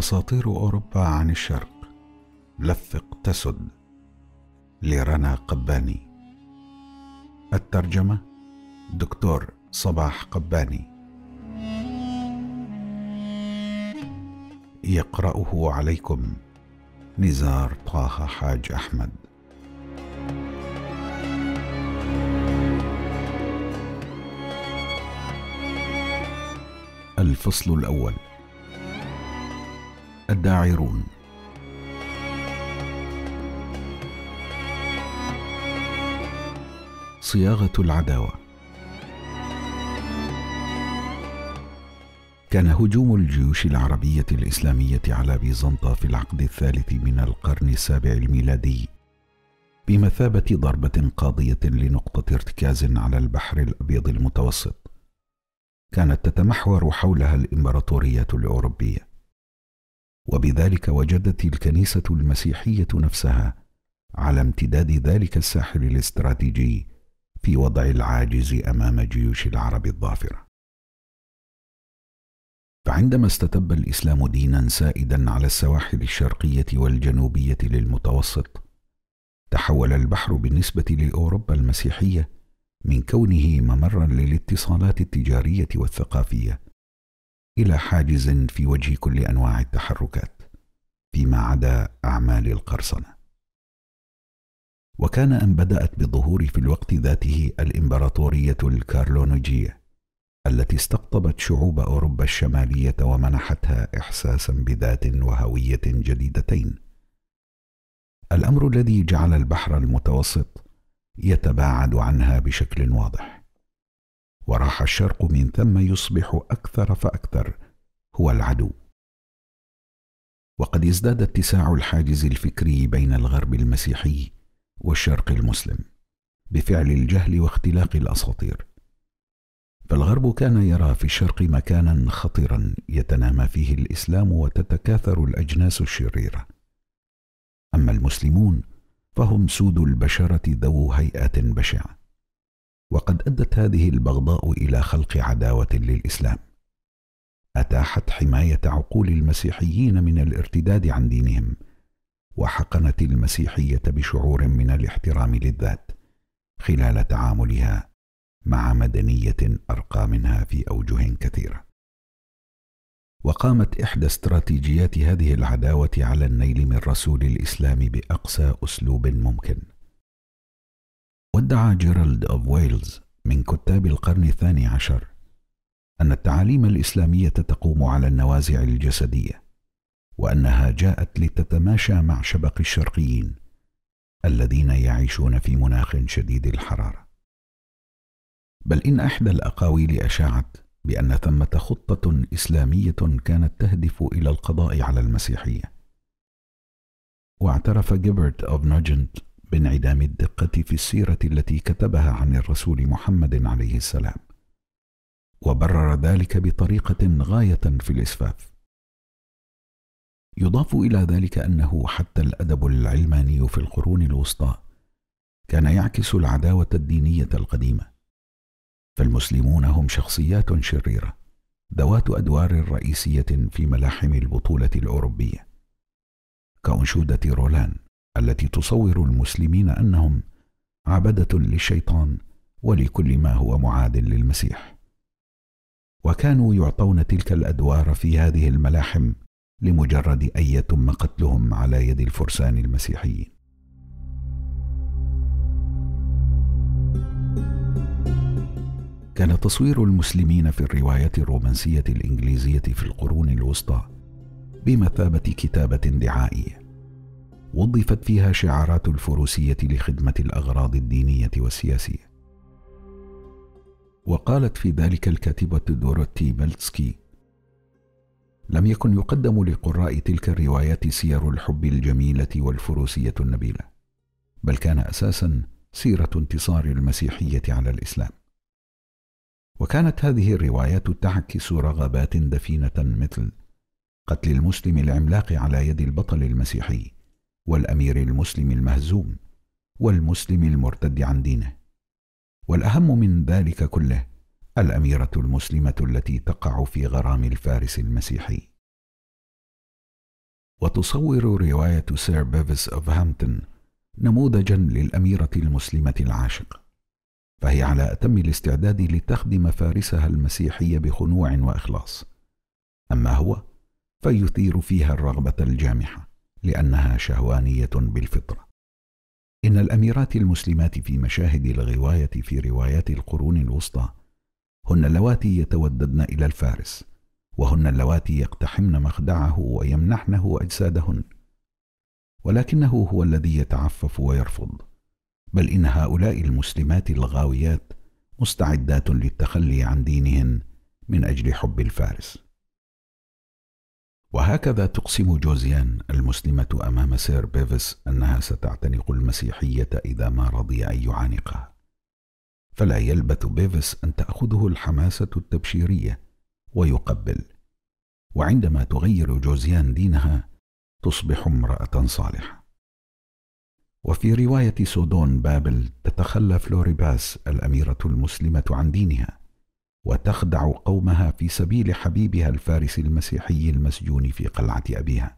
أساطير أوروبا عن الشرق لف تسد لرنا قباني الترجمة دكتور صباح قباني يقرأه عليكم نزار طه حاج أحمد الفصل الأول الداعرون صياغه العداوه كان هجوم الجيوش العربيه الاسلاميه على بيزنطه في العقد الثالث من القرن السابع الميلادي بمثابه ضربه قاضيه لنقطه ارتكاز على البحر الابيض المتوسط كانت تتمحور حولها الامبراطوريه الاوروبيه وبذلك وجدت الكنيسة المسيحية نفسها على امتداد ذلك الساحل الاستراتيجي في وضع العاجز أمام جيوش العرب الظافرة فعندما استتب الإسلام دينا سائدا على السواحل الشرقية والجنوبية للمتوسط تحول البحر بالنسبة لأوروبا المسيحية من كونه ممرا للاتصالات التجارية والثقافية إلى حاجز في وجه كل أنواع التحركات فيما عدا أعمال القرصنة وكان أن بدأت بالظهور في الوقت ذاته الإمبراطورية الكارلونجية التي استقطبت شعوب أوروبا الشمالية ومنحتها إحساسا بذات وهوية جديدتين الأمر الذي جعل البحر المتوسط يتباعد عنها بشكل واضح وراح الشرق من ثم يصبح أكثر فأكثر هو العدو وقد ازداد اتساع الحاجز الفكري بين الغرب المسيحي والشرق المسلم بفعل الجهل واختلاق الاساطير فالغرب كان يرى في الشرق مكانا خطرا يتنامى فيه الاسلام وتتكاثر الاجناس الشريره اما المسلمون فهم سود البشره ذو هيئه بشعه وقد أدت هذه البغضاء إلى خلق عداوة للإسلام أتاحت حماية عقول المسيحيين من الارتداد عن دينهم وحقنت المسيحية بشعور من الاحترام للذات خلال تعاملها مع مدنية أرقى منها في أوجه كثيرة وقامت إحدى استراتيجيات هذه العداوة على النيل من رسول الإسلام بأقصى أسلوب ممكن وادعى جيرالد أوف ويلز من كتاب القرن الثاني عشر أن التعاليم الإسلامية تقوم على النوازع الجسدية وأنها جاءت لتتماشى مع شبق الشرقيين الذين يعيشون في مناخ شديد الحرارة بل إن إحدى الأقاويل أشاعت بأن ثمة خطة إسلامية كانت تهدف إلى القضاء على المسيحية واعترف جيبرت أوف نوجنت بانعدام الدقة في السيرة التي كتبها عن الرسول محمد عليه السلام وبرر ذلك بطريقة غاية في الإسفاف يضاف إلى ذلك أنه حتى الأدب العلماني في القرون الوسطى كان يعكس العداوة الدينية القديمة فالمسلمون هم شخصيات شريرة ذوات أدوار رئيسية في ملاحم البطولة الأوروبية كأنشودة رولان التي تصور المسلمين أنهم عبدة للشيطان ولكل ما هو معاد للمسيح وكانوا يعطون تلك الأدوار في هذه الملاحم لمجرد أن يتم قتلهم على يد الفرسان المسيحيين كان تصوير المسلمين في الرواية الرومانسية الإنجليزية في القرون الوسطى بمثابة كتابة دعائية وظفت فيها شعارات الفروسية لخدمة الأغراض الدينية والسياسية وقالت في ذلك الكاتبة دوروتي بلتسكي لم يكن يقدم لقراء تلك الروايات سير الحب الجميلة والفروسية النبيلة بل كان أساسا سيرة انتصار المسيحية على الإسلام وكانت هذه الروايات تعكس رغبات دفينة مثل قتل المسلم العملاق على يد البطل المسيحي والأمير المسلم المهزوم والمسلم المرتد عن دينه والأهم من ذلك كله الأميرة المسلمة التي تقع في غرام الفارس المسيحي وتصور رواية سير بيفيس أوف هامبتون نموذجا للأميرة المسلمة العاشقة فهي على أتم الاستعداد لتخدم فارسها المسيحي بخنوع وإخلاص أما هو فيثير فيها الرغبة الجامحة لأنها شهوانية بالفطرة إن الأميرات المسلمات في مشاهد الغواية في روايات القرون الوسطى هن اللواتي يتوددن إلى الفارس وهن اللواتي يقتحمن مخدعه ويمنحنه أجسادهن ولكنه هو الذي يتعفف ويرفض بل إن هؤلاء المسلمات الغاويات مستعدات للتخلي عن دينهن من أجل حب الفارس وهكذا تقسم جوزيان المسلمة أمام سير بيفس أنها ستعتنق المسيحية إذا ما رضي أن يعانقها فلا يلبث بيفس أن تأخذه الحماسة التبشيرية ويقبل وعندما تغير جوزيان دينها تصبح امرأة صالحة وفي رواية سودون بابل تتخلى فلوريباس الأميرة المسلمة عن دينها وتخدع قومها في سبيل حبيبها الفارس المسيحي المسجون في قلعة أبيها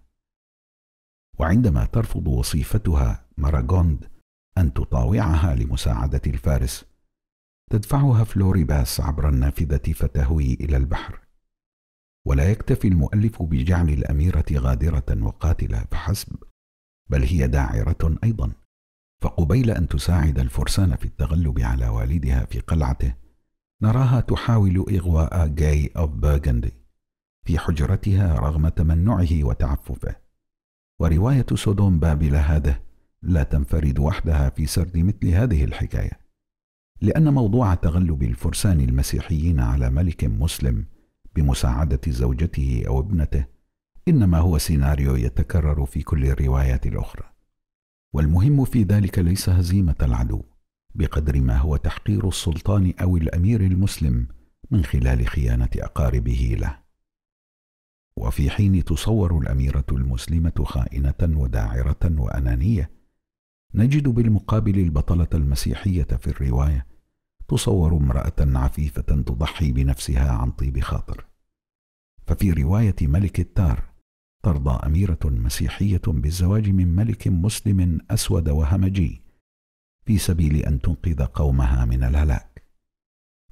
وعندما ترفض وصيفتها ماراغوند أن تطاوعها لمساعدة الفارس تدفعها فلوريباس عبر النافذة فتهوي إلى البحر ولا يكتفي المؤلف بجعل الأميرة غادرة وقاتلة فحسب بل هي داعرة أيضا فقبيل أن تساعد الفرسان في التغلب على والدها في قلعته نراها تحاول إغواء جاي أوف بيرغندي في حجرتها رغم تمنعه وتعففه ورواية سودوم بابل هذه لا تنفرد وحدها في سرد مثل هذه الحكاية لأن موضوع تغلب الفرسان المسيحيين على ملك مسلم بمساعدة زوجته أو ابنته إنما هو سيناريو يتكرر في كل الروايات الأخرى والمهم في ذلك ليس هزيمة العدو بقدر ما هو تحقير السلطان أو الأمير المسلم من خلال خيانة أقاربه له وفي حين تصور الأميرة المسلمة خائنة وداعرة وأنانية نجد بالمقابل البطلة المسيحية في الرواية تصور امرأة عفيفة تضحي بنفسها عن طيب خاطر ففي رواية ملك التار ترضى أميرة مسيحية بالزواج من ملك مسلم أسود وهمجي في سبيل أن تنقذ قومها من الهلاك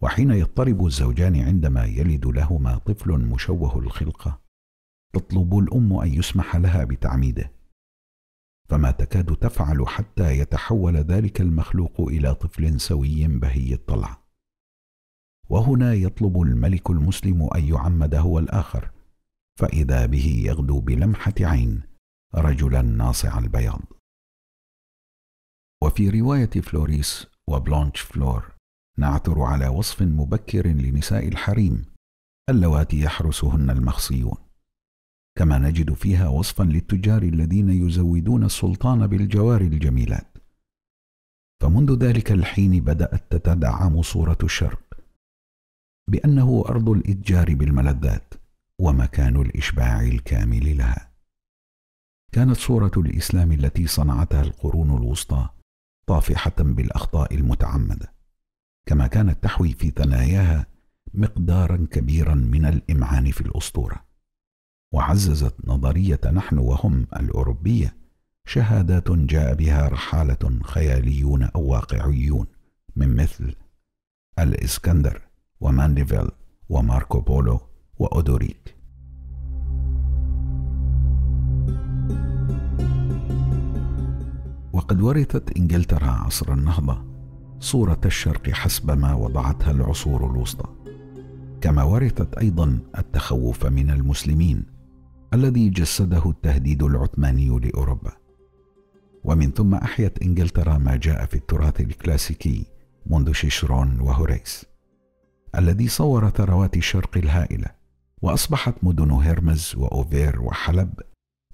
وحين يضطرب الزوجان عندما يلد لهما طفل مشوه الخلقة تطلب الأم أن يسمح لها بتعميده فما تكاد تفعل حتى يتحول ذلك المخلوق إلى طفل سوي بهي الطلع وهنا يطلب الملك المسلم أن يعمد هو الآخر فإذا به يغدو بلمحة عين رجلا ناصع البياض وفي رواية فلوريس وبلانش فلور نعثر على وصف مبكر لنساء الحريم اللواتي يحرسهن المخصيون كما نجد فيها وصفا للتجار الذين يزودون السلطان بالجوار الجميلات فمنذ ذلك الحين بدأت تتدعم صورة الشرق بأنه أرض الإتجار بالملذات ومكان الإشباع الكامل لها كانت صورة الإسلام التي صنعتها القرون الوسطى طافحة بالأخطاء المتعمدة كما كانت تحوي في ثناياها مقدارا كبيرا من الإمعان في الأسطورة وعززت نظرية نحن وهم الأوروبية شهادات جاء بها رحالة خياليون أو واقعيون من مثل الإسكندر ومانديفيل وماركو بولو وأودوريك وقد ورثت إنجلترا عصر النهضة صورة الشرق حسب ما وضعتها العصور الوسطى كما ورثت أيضا التخوف من المسلمين الذي جسده التهديد العثماني لأوروبا ومن ثم أحيت إنجلترا ما جاء في التراث الكلاسيكي منذ شيشرون وهوريس الذي صور ثروات الشرق الهائلة وأصبحت مدن هرمز وأوفير وحلب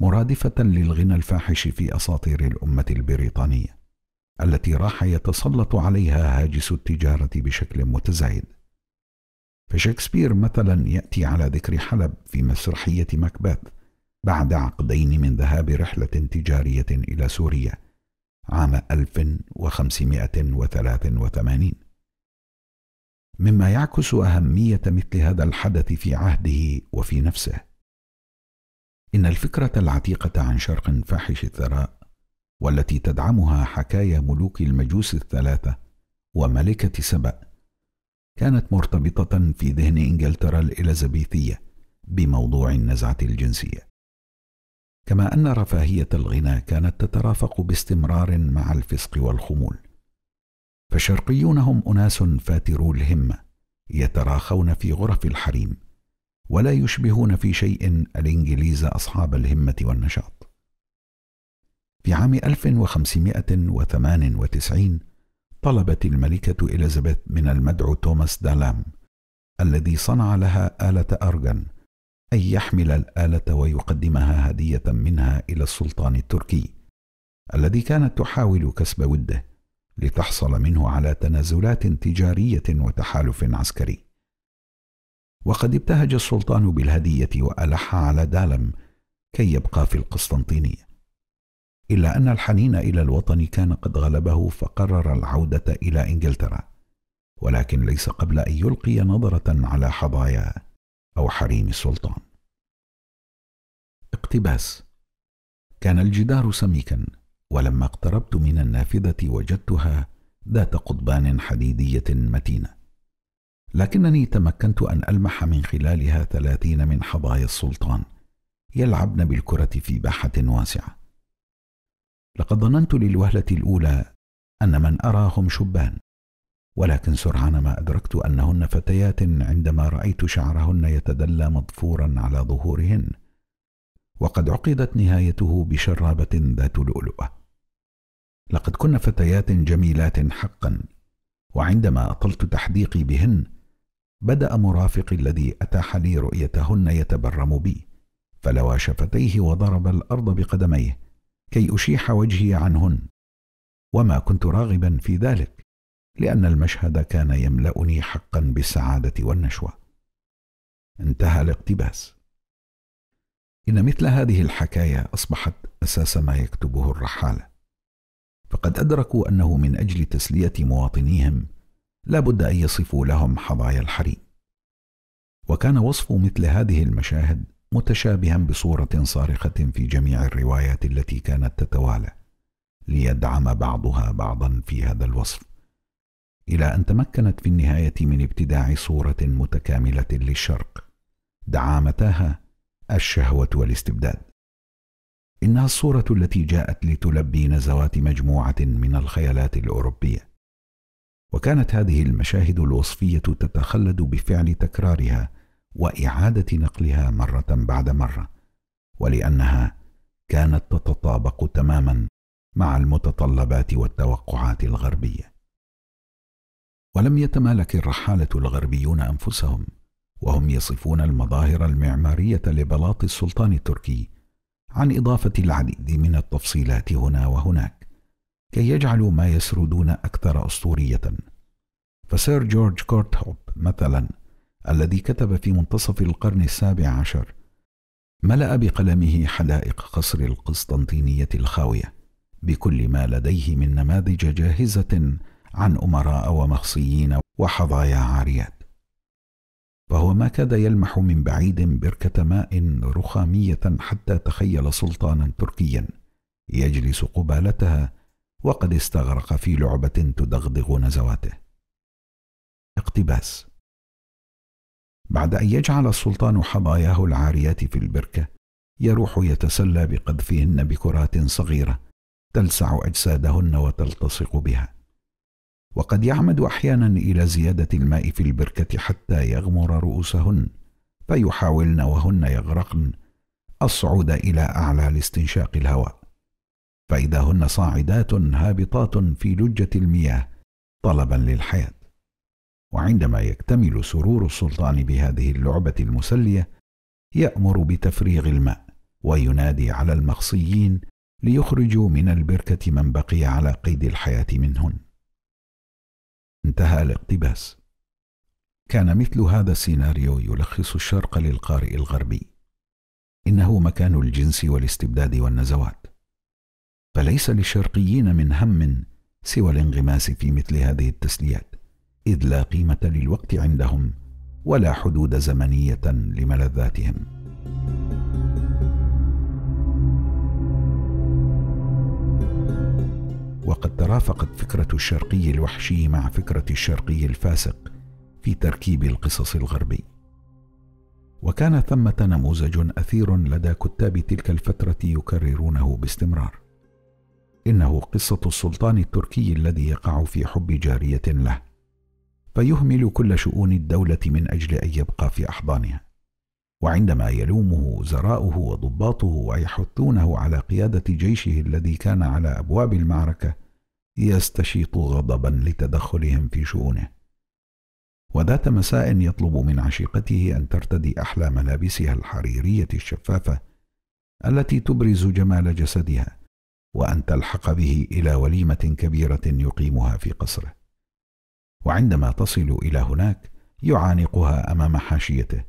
مرادفة للغنى الفاحش في أساطير الأمة البريطانية التي راح يتسلط عليها هاجس التجارة بشكل متزايد فشكسبير مثلا يأتي على ذكر حلب في مسرحية مكبات بعد عقدين من ذهاب رحلة تجارية إلى سوريا عام 1583 مما يعكس أهمية مثل هذا الحدث في عهده وفي نفسه إن الفكرة العتيقة عن شرق فاحش الثراء والتي تدعمها حكايا ملوك المجوس الثلاثة وملكة سبأ كانت مرتبطة في ذهن إنجلترا الإليزابيثية بموضوع النزعة الجنسية كما أن رفاهية الغنى كانت تترافق باستمرار مع الفسق والخمول فالشرقيون هم أناس فاترو الهمة يتراخون في غرف الحريم ولا يشبهون في شيء الإنجليز أصحاب الهمة والنشاط في عام 1598 طلبت الملكة إليزابيث من المدعو توماس دالام الذي صنع لها آلة أرجن أن يحمل الآلة ويقدمها هدية منها إلى السلطان التركي الذي كانت تحاول كسب وده لتحصل منه على تنازلات تجارية وتحالف عسكري وقد ابتهج السلطان بالهدية وألح على دالم كي يبقى في القسطنطينية إلا أن الحنين إلى الوطن كان قد غلبه فقرر العودة إلى إنجلترا ولكن ليس قبل أن يلقي نظرة على حظايا أو حريم السلطان اقتباس كان الجدار سميكا ولما اقتربت من النافذة وجدتها ذات قضبان حديدية متينة لكنني تمكنت أن ألمح من خلالها ثلاثين من حظايا السلطان يلعبن بالكرة في باحة واسعة لقد ظننت للوهلة الأولى أن من أراهم شبان ولكن سرعان ما أدركت أنهن فتيات عندما رأيت شعرهن يتدلى مضفورا على ظهورهن وقد عقدت نهايته بشرابة ذات لؤلؤة لقد كن فتيات جميلات حقا وعندما أطلت تحديقي بهن بدأ مرافقي الذي أتاح لي رؤيتهن يتبرم بي فلوى شفتيه وضرب الأرض بقدميه كي أشيح وجهي عنهن وما كنت راغبا في ذلك لأن المشهد كان يملأني حقا بالسعادة والنشوة انتهى الاقتباس إن مثل هذه الحكاية أصبحت أساس ما يكتبه الرحالة فقد أدركوا أنه من أجل تسلية مواطنيهم لا بد أن يصفوا لهم حظايا الحريم وكان وصف مثل هذه المشاهد متشابها بصورة صارخة في جميع الروايات التي كانت تتوالى ليدعم بعضها بعضا في هذا الوصف إلى أن تمكنت في النهاية من ابتداع صورة متكاملة للشرق دعامتاها الشهوة والاستبداد إنها الصورة التي جاءت لتلبي نزوات مجموعة من الخيالات الأوروبية وكانت هذه المشاهد الوصفيه تتخلد بفعل تكرارها واعاده نقلها مره بعد مره ولانها كانت تتطابق تماما مع المتطلبات والتوقعات الغربيه ولم يتمالك الرحاله الغربيون انفسهم وهم يصفون المظاهر المعماريه لبلاط السلطان التركي عن اضافه العديد من التفصيلات هنا وهناك كي يجعلوا ما يسردون أكثر أسطورية فسير جورج كورتهوب مثلا الذي كتب في منتصف القرن السابع عشر ملأ بقلمه حدائق قصر القسطنطينية الخاوية بكل ما لديه من نماذج جاهزة عن أمراء ومخصيين وحظايا عاريات فهو ما كاد يلمح من بعيد بركة ماء رخامية حتى تخيل سلطانا تركيا يجلس قبالتها وقد استغرق في لعبة تدغدغ نزواته. اقتباس بعد أن يجعل السلطان حظاياه العاريات في البركة، يروح يتسلى بقذفهن بكرات صغيرة تلسع أجسادهن وتلتصق بها. وقد يعمد أحيانا إلى زيادة الماء في البركة حتى يغمر رؤوسهن، فيحاولن وهن يغرقن الصعود إلى أعلى لاستنشاق الهواء. فإذا هن صاعدات هابطات في لجة المياه طلبا للحياة وعندما يكتمل سرور السلطان بهذه اللعبة المسلية يأمر بتفريغ الماء وينادي على المخصيين ليخرجوا من البركة من بقي على قيد الحياة منهن انتهى الاقتباس كان مثل هذا السيناريو يلخص الشرق للقارئ الغربي إنه مكان الجنس والاستبداد والنزوات فليس للشرقيين من هم سوى الانغماس في مثل هذه التسليات إذ لا قيمة للوقت عندهم ولا حدود زمنية لملذاتهم وقد ترافقت فكرة الشرقي الوحشي مع فكرة الشرقي الفاسق في تركيب القصص الغربي وكان ثمة نموذج أثير لدى كتاب تلك الفترة يكررونه باستمرار إنه قصة السلطان التركي الذي يقع في حب جارية له فيهمل كل شؤون الدولة من أجل أن يبقى في أحضانها وعندما يلومه وزراؤه وضباطه ويحثونه على قيادة جيشه الذي كان على أبواب المعركة يستشيط غضبا لتدخلهم في شؤونه وذات مساء يطلب من عشيقته أن ترتدي أحلى ملابسها الحريرية الشفافة التي تبرز جمال جسدها وأن تلحق به إلى وليمة كبيرة يقيمها في قصره وعندما تصل إلى هناك يعانقها أمام حاشيته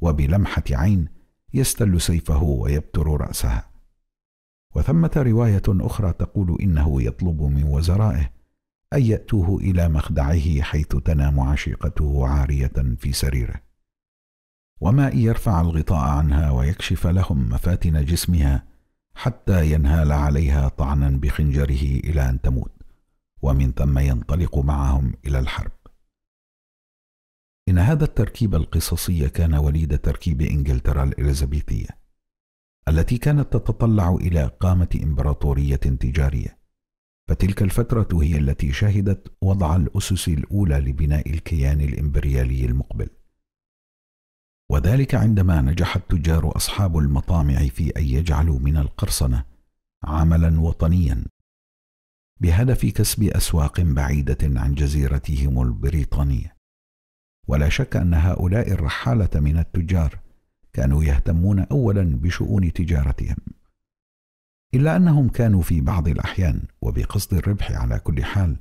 وبلمحة عين يستل سيفه ويبتر رأسها وثمة رواية أخرى تقول إنه يطلب من وزرائه أن يأتوه إلى مخدعه حيث تنام عشيقته عارية في سريره وما إن يرفع الغطاء عنها ويكشف لهم مفاتن جسمها حتى ينهال عليها طعنا بخنجره إلى أن تموت ومن ثم ينطلق معهم إلى الحرب إن هذا التركيب القصصي كان وليد تركيب إنجلترا الإليزابيثية التي كانت تتطلع إلى إقامة إمبراطورية تجارية فتلك الفترة هي التي شهدت وضع الأسس الأولى لبناء الكيان الإمبريالي المقبل وذلك عندما نجح التجار أصحاب المطامع في أن يجعلوا من القرصنة عملا وطنيا بهدف كسب أسواق بعيدة عن جزيرتهم البريطانية ولا شك أن هؤلاء الرحالة من التجار كانوا يهتمون أولا بشؤون تجارتهم إلا أنهم كانوا في بعض الأحيان وبقصد الربح على كل حال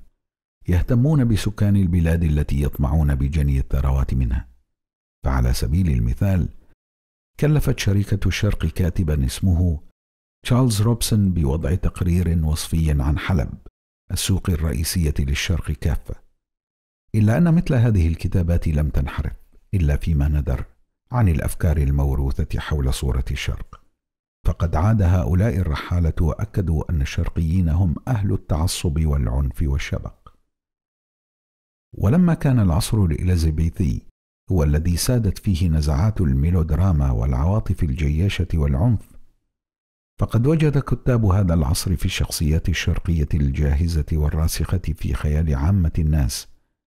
يهتمون بسكان البلاد التي يطمعون بجني الثروات منها فعلى سبيل المثال كلفت شركة الشرق كاتبا اسمه تشارلز روبسون بوضع تقرير وصفي عن حلب السوق الرئيسية للشرق كافة إلا أن مثل هذه الكتابات لم تنحرف إلا فيما ندر عن الأفكار الموروثة حول صورة الشرق فقد عاد هؤلاء الرحالة وأكدوا أن الشرقيين هم أهل التعصب والعنف والشبق ولما كان العصر الإليزابيثي هو الذي سادت فيه نزعات الميلودراما والعواطف الجياشة والعنف فقد وجد كتاب هذا العصر في الشخصيات الشرقية الجاهزة والراسخة في خيال عامة الناس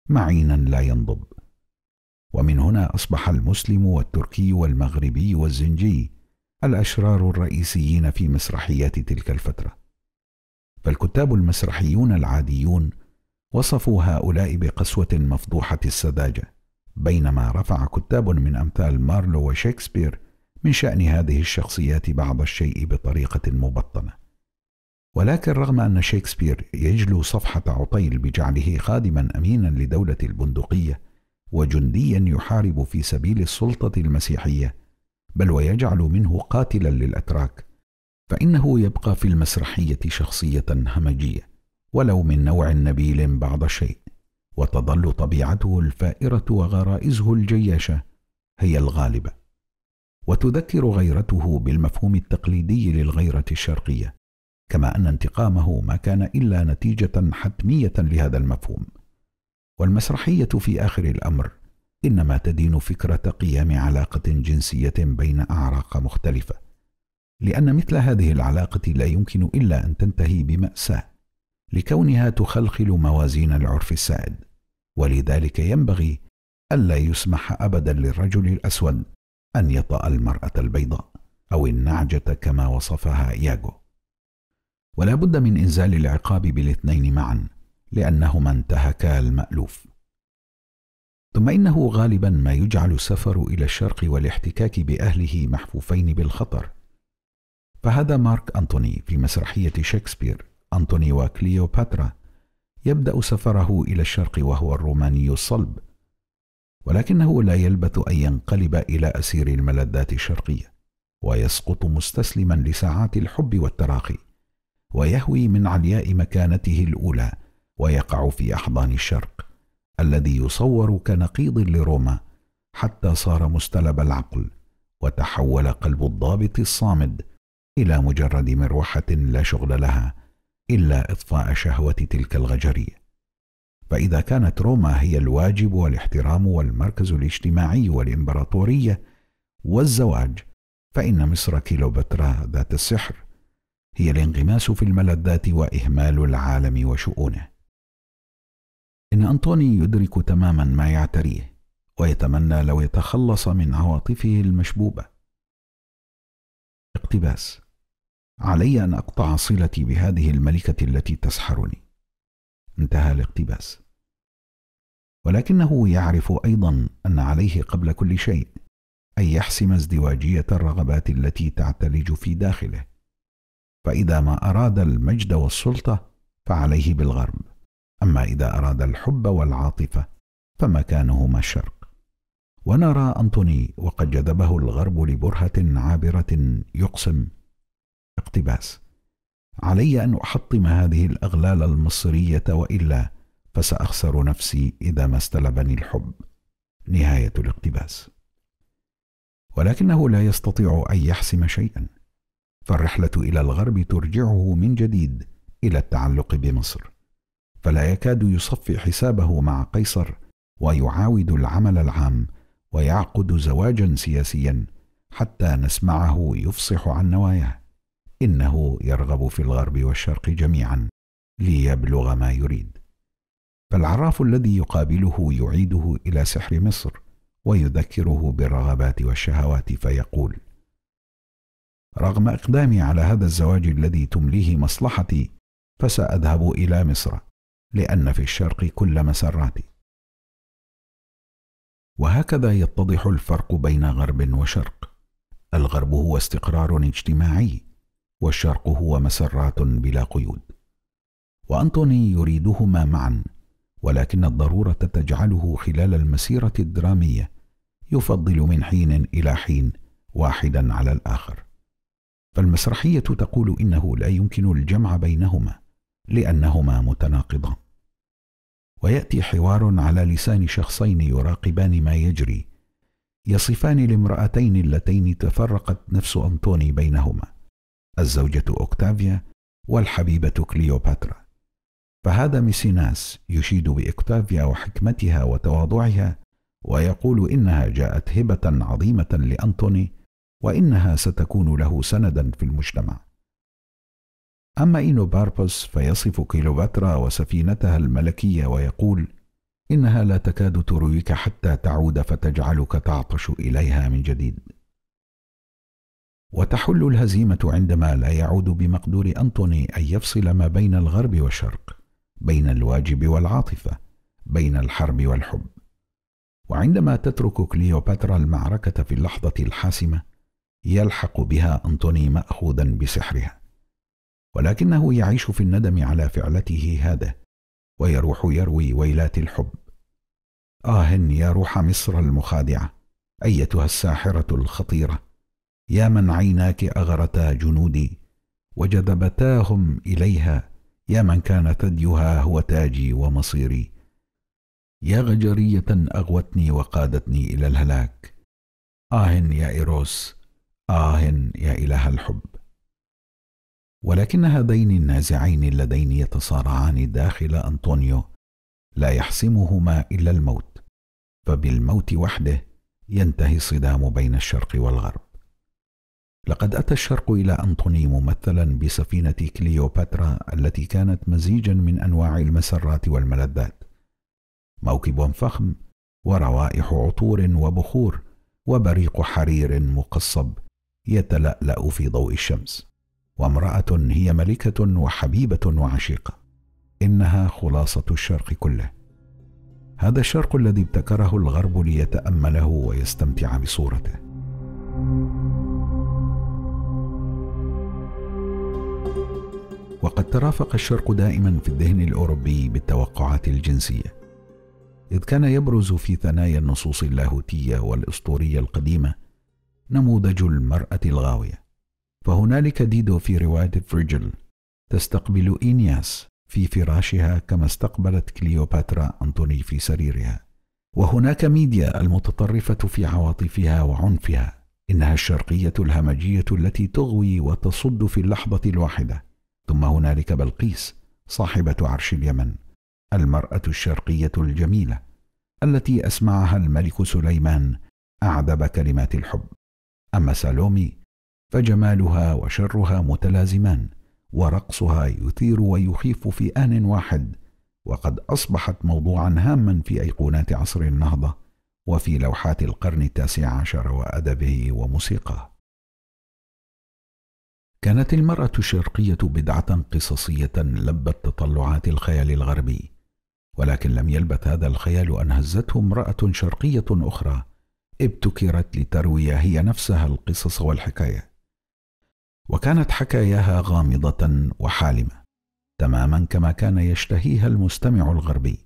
معينا لا ينضب ومن هنا أصبح المسلم والتركي والمغربي والزنجي الأشرار الرئيسيين في مسرحيات تلك الفترة فالكتاب المسرحيون العاديون وصفوا هؤلاء بقسوة مفضوحة السذاجة بينما رفع كتاب من أمثال مارلو وشكسبير من شأن هذه الشخصيات بعض الشيء بطريقة مبطنة ولكن رغم أن شكسبير يجلو صفحة عطيل بجعله خادما أمينا لدولة البندقية وجنديا يحارب في سبيل السلطة المسيحية بل ويجعل منه قاتلا للأتراك فإنه يبقى في المسرحية شخصية همجية ولو من نوع نبيل بعض الشيء وتظل طبيعته الفائرة وغرائزه الجياشة هي الغالبة وتذكر غيرته بالمفهوم التقليدي للغيرة الشرقية كما أن انتقامه ما كان إلا نتيجة حتمية لهذا المفهوم والمسرحية في آخر الأمر إنما تدين فكرة قيام علاقة جنسية بين أعراق مختلفة لأن مثل هذه العلاقة لا يمكن إلا أن تنتهي بمأساة لكونها تخلخل موازين العرف السائد ولذلك ينبغي ألا يسمح أبدا للرجل الأسود أن يطأ المرأة البيضاء أو النعجة كما وصفها ياغو ولا بد من إنزال العقاب بالاثنين معا لأنهما انتهكا المألوف ثم إنه غالبا ما يجعل السفر إلى الشرق والاحتكاك بأهله محفوفين بالخطر فهذا مارك أنتوني في مسرحية شكسبير أنطوني وكليوباترا يبدأ سفره إلى الشرق وهو الروماني الصلب ولكنه لا يلبث أن ينقلب إلى أسير الملذات الشرقية ويسقط مستسلما لساعات الحب والتراخي ويهوي من علياء مكانته الأولى ويقع في أحضان الشرق الذي يصور كنقيض لروما حتى صار مستلب العقل وتحول قلب الضابط الصامد إلى مجرد مروحة لا شغل لها إلا إطفاء شهوة تلك الغجرية فإذا كانت روما هي الواجب والاحترام والمركز الاجتماعي والإمبراطورية والزواج فإن مصر كيلوبترا ذات السحر هي الانغماس في الملذات وإهمال العالم وشؤونه إن أنطوني يدرك تماما ما يعتريه ويتمنى لو يتخلص من عواطفه المشبوبة اقتباس علي أن أقطع صلتي بهذه الملكة التي تسحرني انتهى الاقتباس ولكنه يعرف أيضا أن عليه قبل كل شيء أن يحسم ازدواجية الرغبات التي تعتلج في داخله فإذا ما أراد المجد والسلطة فعليه بالغرب أما إذا أراد الحب والعاطفة فمكانهما الشرق ونرى أنتوني وقد جذبه الغرب لبرهة عابرة يقسم اقتباس علي أن أحطم هذه الأغلال المصرية وإلا فسأخسر نفسي إذا ما استلبني الحب نهاية الاقتباس ولكنه لا يستطيع أن يحسم شيئا فالرحلة إلى الغرب ترجعه من جديد إلى التعلق بمصر فلا يكاد يصفي حسابه مع قيصر ويعاود العمل العام ويعقد زواجا سياسيا حتى نسمعه يفصح عن نواياه إنه يرغب في الغرب والشرق جميعا ليبلغ ما يريد فالعراف الذي يقابله يعيده إلى سحر مصر ويذكره بالرغبات والشهوات فيقول رغم إقدامي على هذا الزواج الذي تمليه مصلحتي فسأذهب إلى مصر لأن في الشرق كل مسراتي وهكذا يتضح الفرق بين غرب وشرق الغرب هو استقرار اجتماعي والشرق هو مسرات بلا قيود وانطوني يريدهما معا ولكن الضرورة تجعله خلال المسيرة الدرامية يفضل من حين إلى حين واحدا على الآخر فالمسرحية تقول إنه لا يمكن الجمع بينهما لأنهما متناقضان ويأتي حوار على لسان شخصين يراقبان ما يجري يصفان الامرأتين اللتين تفرقت نفس أنطوني بينهما الزوجة أوكتافيا والحبيبة كليوباترا فهذا ميسيناس يشيد بأكتافيا وحكمتها وتواضعها ويقول إنها جاءت هبة عظيمة لأنتوني وإنها ستكون له سندا في المجتمع أما إينوباربوس فيصف كيلوباترا وسفينتها الملكية ويقول إنها لا تكاد ترويك حتى تعود فتجعلك تعطش إليها من جديد وتحل الهزيمة عندما لا يعود بمقدور أنطوني أن يفصل ما بين الغرب والشرق، بين الواجب والعاطفة، بين الحرب والحب. وعندما تترك كليوباترا المعركة في اللحظة الحاسمة، يلحق بها أنطوني مأخوذا بسحرها. ولكنه يعيش في الندم على فعلته هذا، ويروح يروي ويلات الحب. آه يا روح مصر المخادعة، أيتها الساحرة الخطيرة! يا من عيناك أغرتا جنودي وجذبتاهم إليها يا من كان ثديها هو تاجي ومصيري يا غجرية أغوتني وقادتني إلى الهلاك آه يا إيروس آه يا إله الحب ولكن هذين النازعين اللذين يتصارعان داخل أنطونيو لا يحسمهما إلا الموت فبالموت وحده ينتهي الصدام بين الشرق والغرب لقد أتى الشرق إلى أنطوني ممثلا بسفينة كليوباترا التي كانت مزيجا من أنواع المسرات والملذات موكب فخم وروائح عطور وبخور وبريق حرير مقصب يتلألأ في ضوء الشمس وامرأة هي ملكة وحبيبة وعشيقة إنها خلاصة الشرق كله هذا الشرق الذي ابتكره الغرب ليتأمله ويستمتع بصورته وقد ترافق الشرق دائما في الذهن الأوروبي بالتوقعات الجنسية إذ كان يبرز في ثنايا النصوص اللاهوتية والأسطورية القديمة نموذج المرأة الغاوية فهنالك ديدو في رواية فرجل تستقبل إينياس في فراشها كما استقبلت كليوباترا أنطوني في سريرها وهناك ميديا المتطرفة في عواطفها وعنفها إنها الشرقية الهمجية التي تغوي وتصد في اللحظة الواحدة ثم هنالك بلقيس صاحبة عرش اليمن المرأة الشرقية الجميلة التي أسمعها الملك سليمان أعذب كلمات الحب أما سالومي فجمالها وشرها متلازمان ورقصها يثير ويخيف في آن واحد وقد أصبحت موضوعا هاما في أيقونات عصر النهضة وفي لوحات القرن التاسع عشر وأدبه وموسيقاه كانت المرأة الشرقية بدعة قصصية لبت تطلعات الخيال الغربي ولكن لم يلبث هذا الخيال أن هزته امرأة شرقية أخرى ابتكرت لتروي هي نفسها القصص والحكاية وكانت حكاياها غامضة وحالمة تماما كما كان يشتهيها المستمع الغربي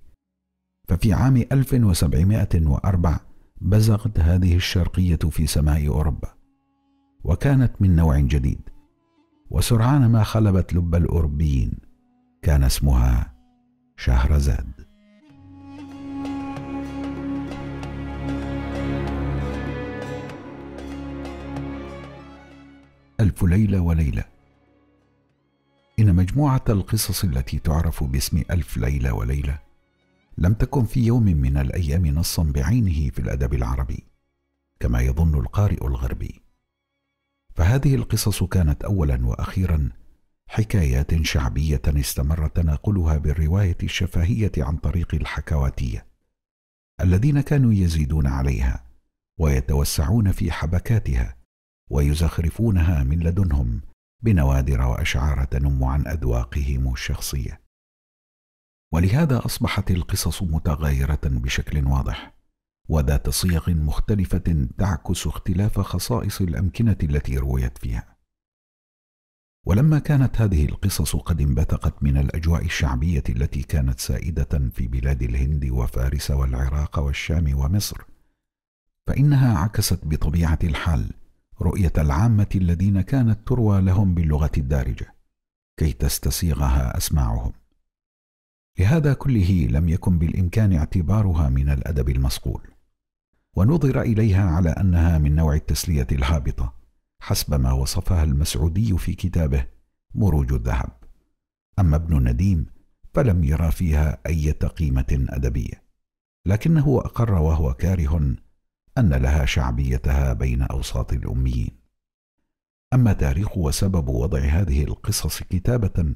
ففي عام 1704 بزغت هذه الشرقية في سماء أوروبا وكانت من نوع جديد وسرعان ما خلبت لب الأوروبيين كان اسمها شهرزاد ألف ليلة وليلة إن مجموعة القصص التي تعرف باسم ألف ليلة وليلة لم تكن في يوم من الأيام نصا بعينه في الأدب العربي كما يظن القارئ الغربي فهذه القصص كانت اولا واخيرا حكايات شعبيه استمر تناقلها بالروايه الشفهيه عن طريق الحكواتيه الذين كانوا يزيدون عليها ويتوسعون في حبكاتها ويزخرفونها من لدنهم بنوادر واشعار تنم عن اذواقهم الشخصيه ولهذا اصبحت القصص متغايره بشكل واضح وذات صيغ مختلفة تعكس اختلاف خصائص الأمكنة التي رويت فيها. ولما كانت هذه القصص قد انبثقت من الأجواء الشعبية التي كانت سائدة في بلاد الهند وفارس والعراق والشام ومصر، فإنها عكست بطبيعة الحال رؤية العامة الذين كانت تروى لهم باللغة الدارجة، كي تستسيغها أسماعهم. لهذا كله لم يكن بالإمكان اعتبارها من الأدب المصقول. ونظر إليها على أنها من نوع التسلية الهابطة حسب ما وصفها المسعودي في كتابه مروج الذهب أما ابن النديم فلم يرى فيها أي قيمة أدبية لكنه أقر وهو كاره أن لها شعبيتها بين أوساط الأميين أما تاريخ وسبب وضع هذه القصص كتابة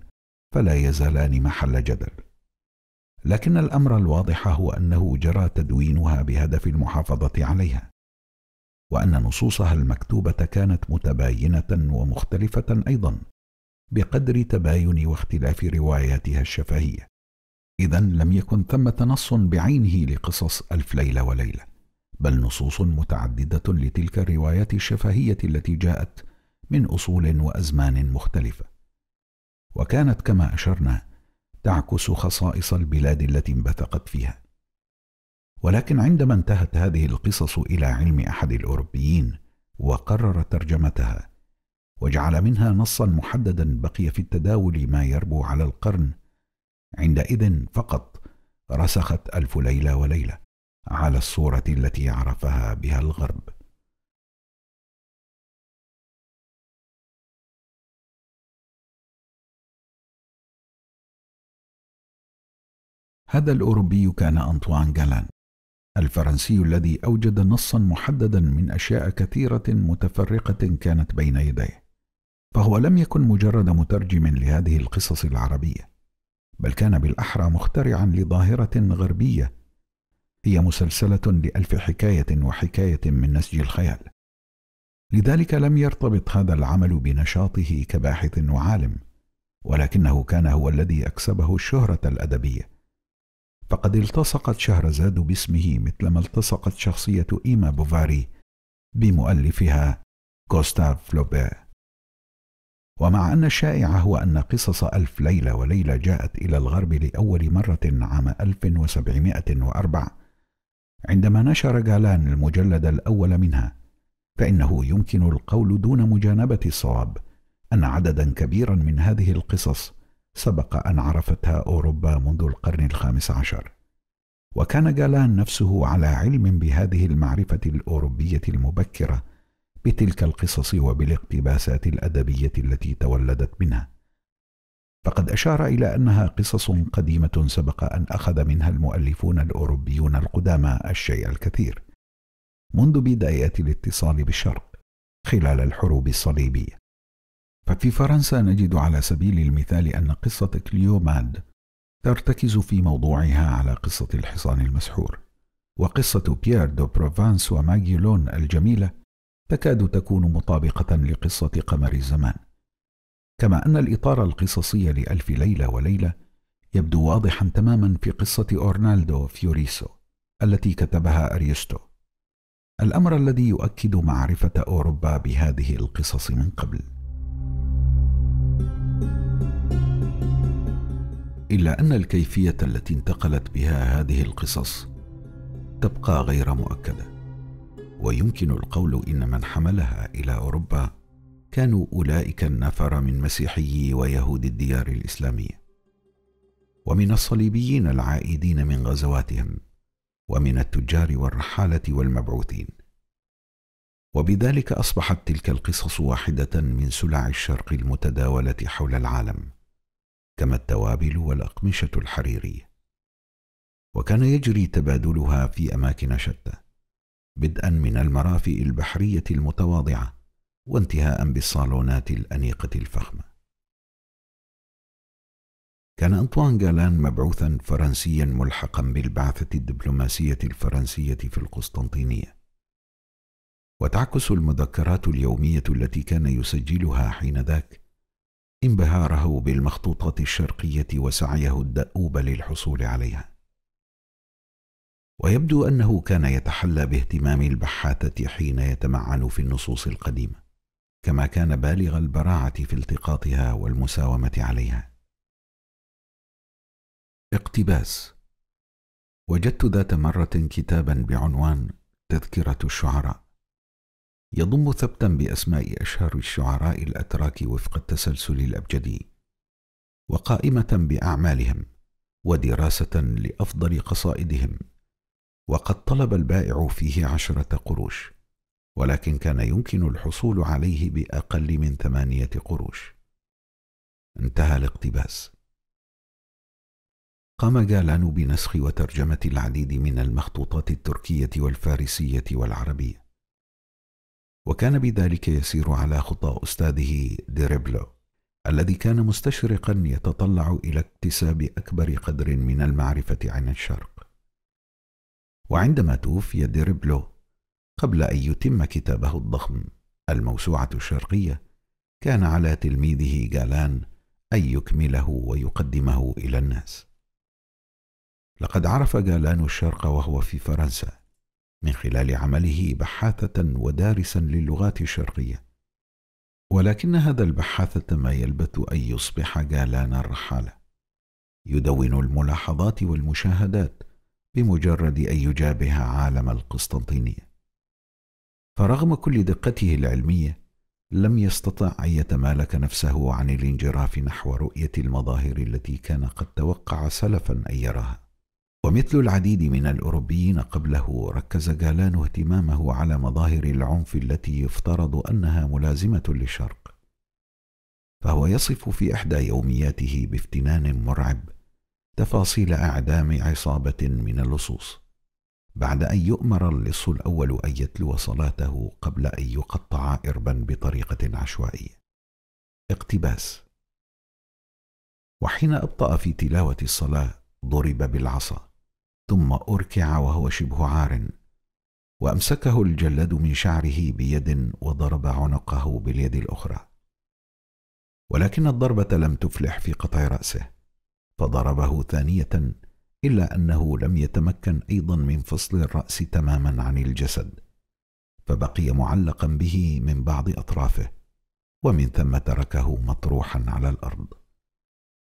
فلا يزالان محل جدل لكن الأمر الواضح هو أنه جرى تدوينها بهدف المحافظة عليها وأن نصوصها المكتوبة كانت متباينة ومختلفة أيضا بقدر تباين واختلاف رواياتها الشفهية إذا لم يكن ثمة نص بعينه لقصص ألف ليلة وليلة بل نصوص متعددة لتلك الروايات الشفهية التي جاءت من أصول وأزمان مختلفة وكانت كما أشرنا تعكس خصائص البلاد التي انبثقت فيها ولكن عندما انتهت هذه القصص الى علم احد الاوروبيين وقرر ترجمتها وجعل منها نصا محددا بقي في التداول ما يربو على القرن عندئذ فقط رسخت الف ليله وليله على الصوره التي عرفها بها الغرب هذا الأوروبي كان أنطوان جالان الفرنسي الذي أوجد نصا محددا من أشياء كثيرة متفرقة كانت بين يديه فهو لم يكن مجرد مترجم لهذه القصص العربية بل كان بالأحرى مخترعا لظاهرة غربية هي مسلسلة لألف حكاية وحكاية من نسج الخيال لذلك لم يرتبط هذا العمل بنشاطه كباحث وعالم ولكنه كان هو الذي أكسبه الشهرة الأدبية فقد التصقت شهرزاد باسمه مثلما التصقت شخصية إيما بوفاري بمؤلفها غوستاف فلوبير ومع أن الشائع هو أن قصص ألف ليلة وليلة جاءت إلى الغرب لأول مرة عام 1704 عندما نشر جالان المجلد الأول منها فإنه يمكن القول دون مجانبة الصواب أن عددا كبيرا من هذه القصص سبق أن عرفتها أوروبا منذ القرن الخامس عشر وكان جالان نفسه على علم بهذه المعرفة الأوروبية المبكرة بتلك القصص وبالاقتباسات الأدبية التي تولدت منها فقد أشار إلى أنها قصص قديمة سبق أن أخذ منها المؤلفون الأوروبيون القدامى الشيء الكثير منذ بداية الاتصال بالشرق خلال الحروب الصليبية ففي فرنسا نجد على سبيل المثال أن قصة كليوماد ترتكز في موضوعها على قصة الحصان المسحور وقصة بيير دو بروفانس وماجيلون الجميلة تكاد تكون مطابقة لقصة قمر الزمان كما أن الإطار القصصي لألف ليلة وليلة يبدو واضحا تماما في قصة أورنالدو فيوريسو التي كتبها أريستو الأمر الذي يؤكد معرفة أوروبا بهذه القصص من قبل إلا أن الكيفية التي انتقلت بها هذه القصص تبقى غير مؤكدة ويمكن القول إن من حملها إلى أوروبا كانوا أولئك النفر من مسيحيي ويهود الديار الإسلامية ومن الصليبيين العائدين من غزواتهم ومن التجار والرحالة والمبعوثين وبذلك أصبحت تلك القصص واحدة من سلع الشرق المتداولة حول العالم كما التوابل والأقمشة الحريرية وكان يجري تبادلها في أماكن شتى بدءا من المرافئ البحرية المتواضعة وانتهاء بالصالونات الأنيقة الفخمة كان أنطوان جالان مبعوثا فرنسيا ملحقا بالبعثة الدبلوماسية الفرنسية في القسطنطينية وتعكس المذكرات اليومية التي كان يسجلها حينذاك انبهاره بالمخطوطات الشرقية وسعيه الدؤوب للحصول عليها ويبدو أنه كان يتحلى باهتمام البحاثة حين يتمعن في النصوص القديمة كما كان بالغ البراعة في التقاطها والمساومة عليها اقتباس وجدت ذات مرة كتابا بعنوان تذكرة الشعراء يضم ثبتا بأسماء أشهر الشعراء الأتراك وفق التسلسل الأبجدي وقائمة بأعمالهم ودراسة لأفضل قصائدهم وقد طلب البائع فيه عشرة قروش ولكن كان يمكن الحصول عليه بأقل من ثمانية قروش انتهى الاقتباس قام جالان بنسخ وترجمة العديد من المخطوطات التركية والفارسية والعربية وكان بذلك يسير على خطى أستاذه ديريبلو الذي كان مستشرقا يتطلع إلى اكتساب أكبر قدر من المعرفة عن الشرق وعندما توفي ديريبلو قبل أن يتم كتابه الضخم الموسوعة الشرقية كان على تلميذه جالان أن يكمله ويقدمه إلى الناس لقد عرف جالان الشرق وهو في فرنسا من خلال عمله بحاثة ودارسا للغات الشرقية ولكن هذا البحاثة ما يلبث أن يصبح جالان الرحالة يدون الملاحظات والمشاهدات بمجرد أن يجابه عالم القسطنطينية فرغم كل دقته العلمية لم يستطع أن يتمالك نفسه عن الانجراف نحو رؤية المظاهر التي كان قد توقع سلفا أن يراها ومثل العديد من الأوروبيين قبله ركز جالان اهتمامه على مظاهر العنف التي يفترض أنها ملازمة للشرق فهو يصف في إحدى يومياته بافتنان مرعب تفاصيل أعدام عصابة من اللصوص بعد أن يؤمر اللص الأول أن يتلو صلاته قبل أن يقطع إربا بطريقة عشوائية اقتباس وحين أبطأ في تلاوة الصلاة ضرب بالعصا ثم أركع وهو شبه عار وأمسكه الجلاد من شعره بيد وضرب عنقه باليد الأخرى ولكن الضربة لم تفلح في قطع رأسه فضربه ثانية إلا أنه لم يتمكن أيضا من فصل الرأس تماما عن الجسد فبقي معلقا به من بعض أطرافه ومن ثم تركه مطروحا على الأرض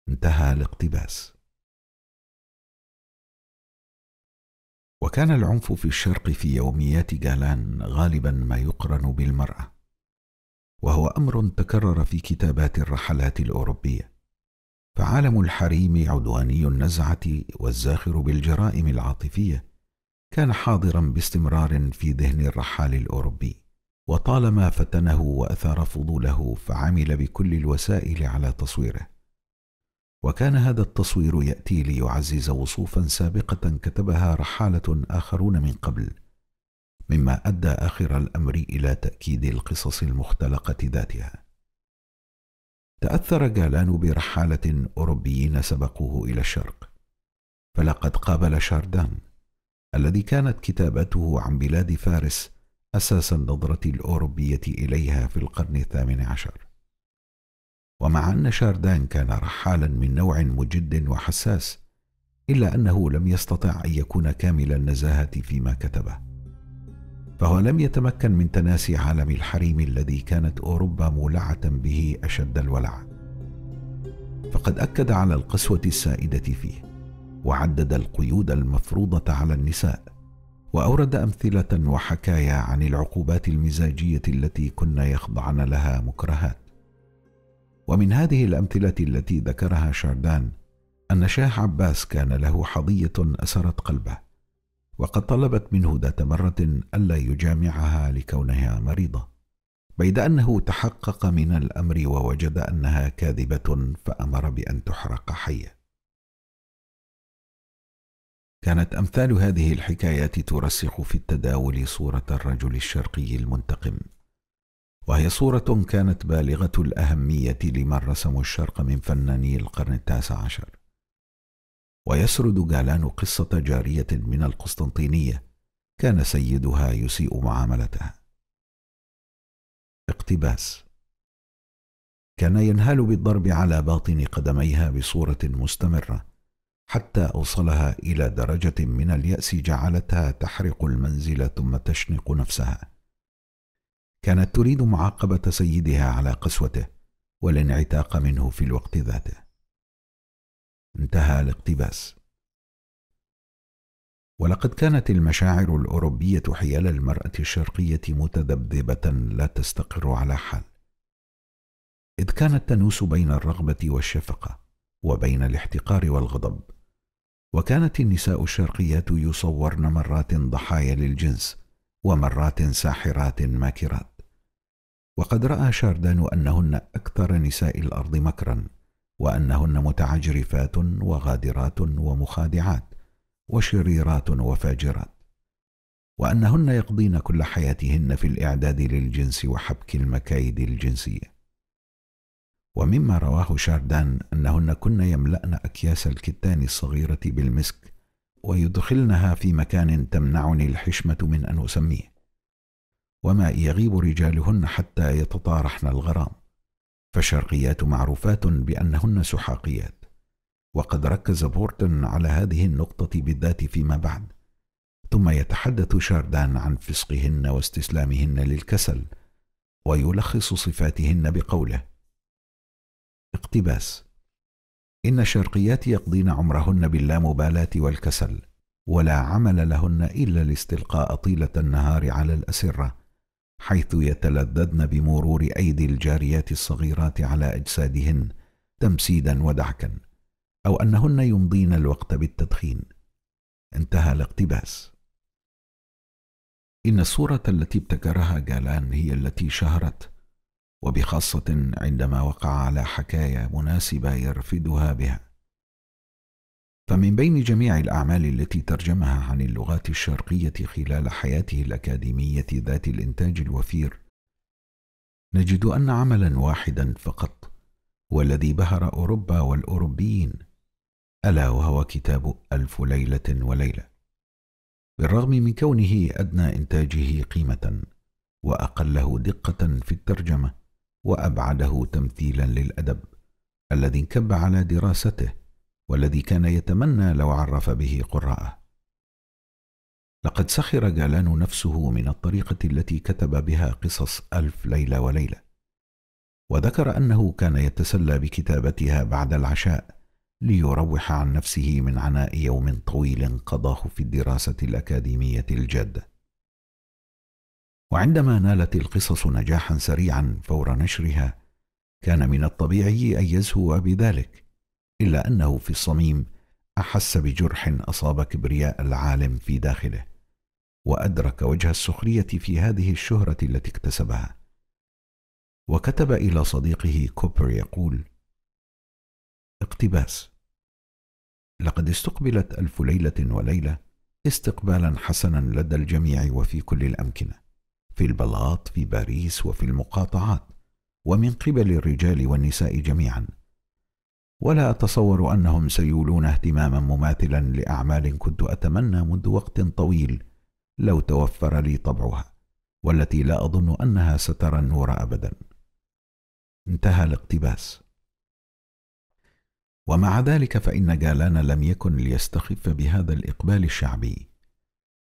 انتهى الاقتباس وكان العنف في الشرق في يوميات جالان غالبا ما يقرن بالمرأة وهو أمر تكرر في كتابات الرحلات الأوروبية فعالم الحريم عدواني النزعة والزاخر بالجرائم العاطفية كان حاضرا باستمرار في ذهن الرحال الأوروبي وطالما فتنه وأثار فضوله فعمل بكل الوسائل على تصويره وكان هذا التصوير يأتي ليعزز وصوفا سابقة كتبها رحالة آخرون من قبل مما أدى آخر الأمر إلى تأكيد القصص المختلقة ذاتها تأثر جالان برحالة أوروبيين سبقوه إلى الشرق فلقد قابل شاردان الذي كانت كتابته عن بلاد فارس أساس النظرة الأوروبية إليها في القرن الثامن عشر ومع أن شاردان كان رحالا من نوع مجد وحساس إلا أنه لم يستطع أن يكون كامل النزاهة فيما كتبه فهو لم يتمكن من تناسي عالم الحريم الذي كانت أوروبا مولعة به أشد الولع فقد أكد على القسوة السائدة فيه وعدد القيود المفروضة على النساء وأورد أمثلة وحكايا عن العقوبات المزاجية التي كنا يخضعن لها مكرهات ومن هذه الأمثلة التي ذكرها شاردان أن شاه عباس كان له حظية أسرت قلبه وقد طلبت منه ذات مرة ألا يجامعها لكونها مريضة بيد أنه تحقق من الأمر ووجد أنها كاذبة فأمر بأن تحرق حية كانت أمثال هذه الحكايات ترسخ في التداول صورة الرجل الشرقي المنتقم وهي صورة كانت بالغة الأهمية لمن رسموا الشرق من فناني القرن التاسع عشر ويسرد جالان قصة جارية من القسطنطينية كان سيدها يسيء معاملتها اقتباس كان ينهال بالضرب على باطن قدميها بصورة مستمرة حتى أوصلها إلى درجة من اليأس جعلتها تحرق المنزل ثم تشنق نفسها كانت تريد معاقبة سيدها على قسوته والانعتاق منه في الوقت ذاته. انتهى الاقتباس. ولقد كانت المشاعر الأوروبية حيال المرأة الشرقية متذبذبة لا تستقر على حال. إذ كانت تنوس بين الرغبة والشفقة، وبين الاحتقار والغضب. وكانت النساء الشرقيات يصورن مرات ضحايا للجنس، ومرات ساحرات ماكرات. وقد رأى شاردان أنهن أكثر نساء الأرض مكرا وأنهن متعجرفات وغادرات ومخادعات وشريرات وفاجرات وأنهن يقضين كل حياتهن في الإعداد للجنس وحبك المكايد الجنسية ومما رواه شاردان أنهن كن يملأن أكياس الكتان الصغيرة بالمسك ويدخلنها في مكان تمنعني الحشمة من أن أسميه وما يغيب رجالهن حتى يتطارحن الغرام فالشرقيات معروفات بأنهن سحاقيات وقد ركز بورتن على هذه النقطة بالذات فيما بعد ثم يتحدث شاردان عن فسقهن واستسلامهن للكسل ويلخص صفاتهن بقوله اقتباس إن الشرقيات يقضين عمرهن باللامبالاة والكسل ولا عمل لهن إلا الاستلقاء طيلة النهار على الأسرة حيث يتلذذن بمرور أيدي الجاريات الصغيرات على أجسادهن تمسيدا ودعكا أو أنهن يمضين الوقت بالتدخين انتهى الاقتباس إن الصورة التي ابتكرها جالان هي التي شهرت وبخاصة عندما وقع على حكاية مناسبة يرفدها بها فمن بين جميع الأعمال التي ترجمها عن اللغات الشرقية خلال حياته الأكاديمية ذات الإنتاج الوفير، نجد أن عملا واحدا فقط والذي بهر أوروبا والأوروبيين، ألا وهو كتاب ألف ليلة وليلة. بالرغم من كونه أدنى إنتاجه قيمة، وأقله دقة في الترجمة، وأبعده تمثيلا للأدب، الذي انكب على دراسته والذي كان يتمنى لو عرف به قراءه لقد سخر جالان نفسه من الطريقة التي كتب بها قصص ألف ليلة وليلة وذكر أنه كان يتسلى بكتابتها بعد العشاء ليروح عن نفسه من عناء يوم طويل قضاه في الدراسة الأكاديمية الجادة وعندما نالت القصص نجاحا سريعا فور نشرها كان من الطبيعي أن يزهو بذلك إلا أنه في الصميم أحس بجرح أصاب كبرياء العالم في داخله وأدرك وجه السخرية في هذه الشهرة التي اكتسبها وكتب إلى صديقه كوبر يقول اقتباس لقد استقبلت ألف ليلة وليلة استقبالا حسنا لدى الجميع وفي كل الأمكنة في البلاط في باريس وفي المقاطعات ومن قبل الرجال والنساء جميعا ولا أتصور أنهم سيولون اهتماما مماثلا لأعمال كنت أتمنى منذ وقت طويل لو توفر لي طبعها والتي لا أظن أنها سترى النور أبدا انتهى الاقتباس ومع ذلك فإن جالان لم يكن ليستخف بهذا الإقبال الشعبي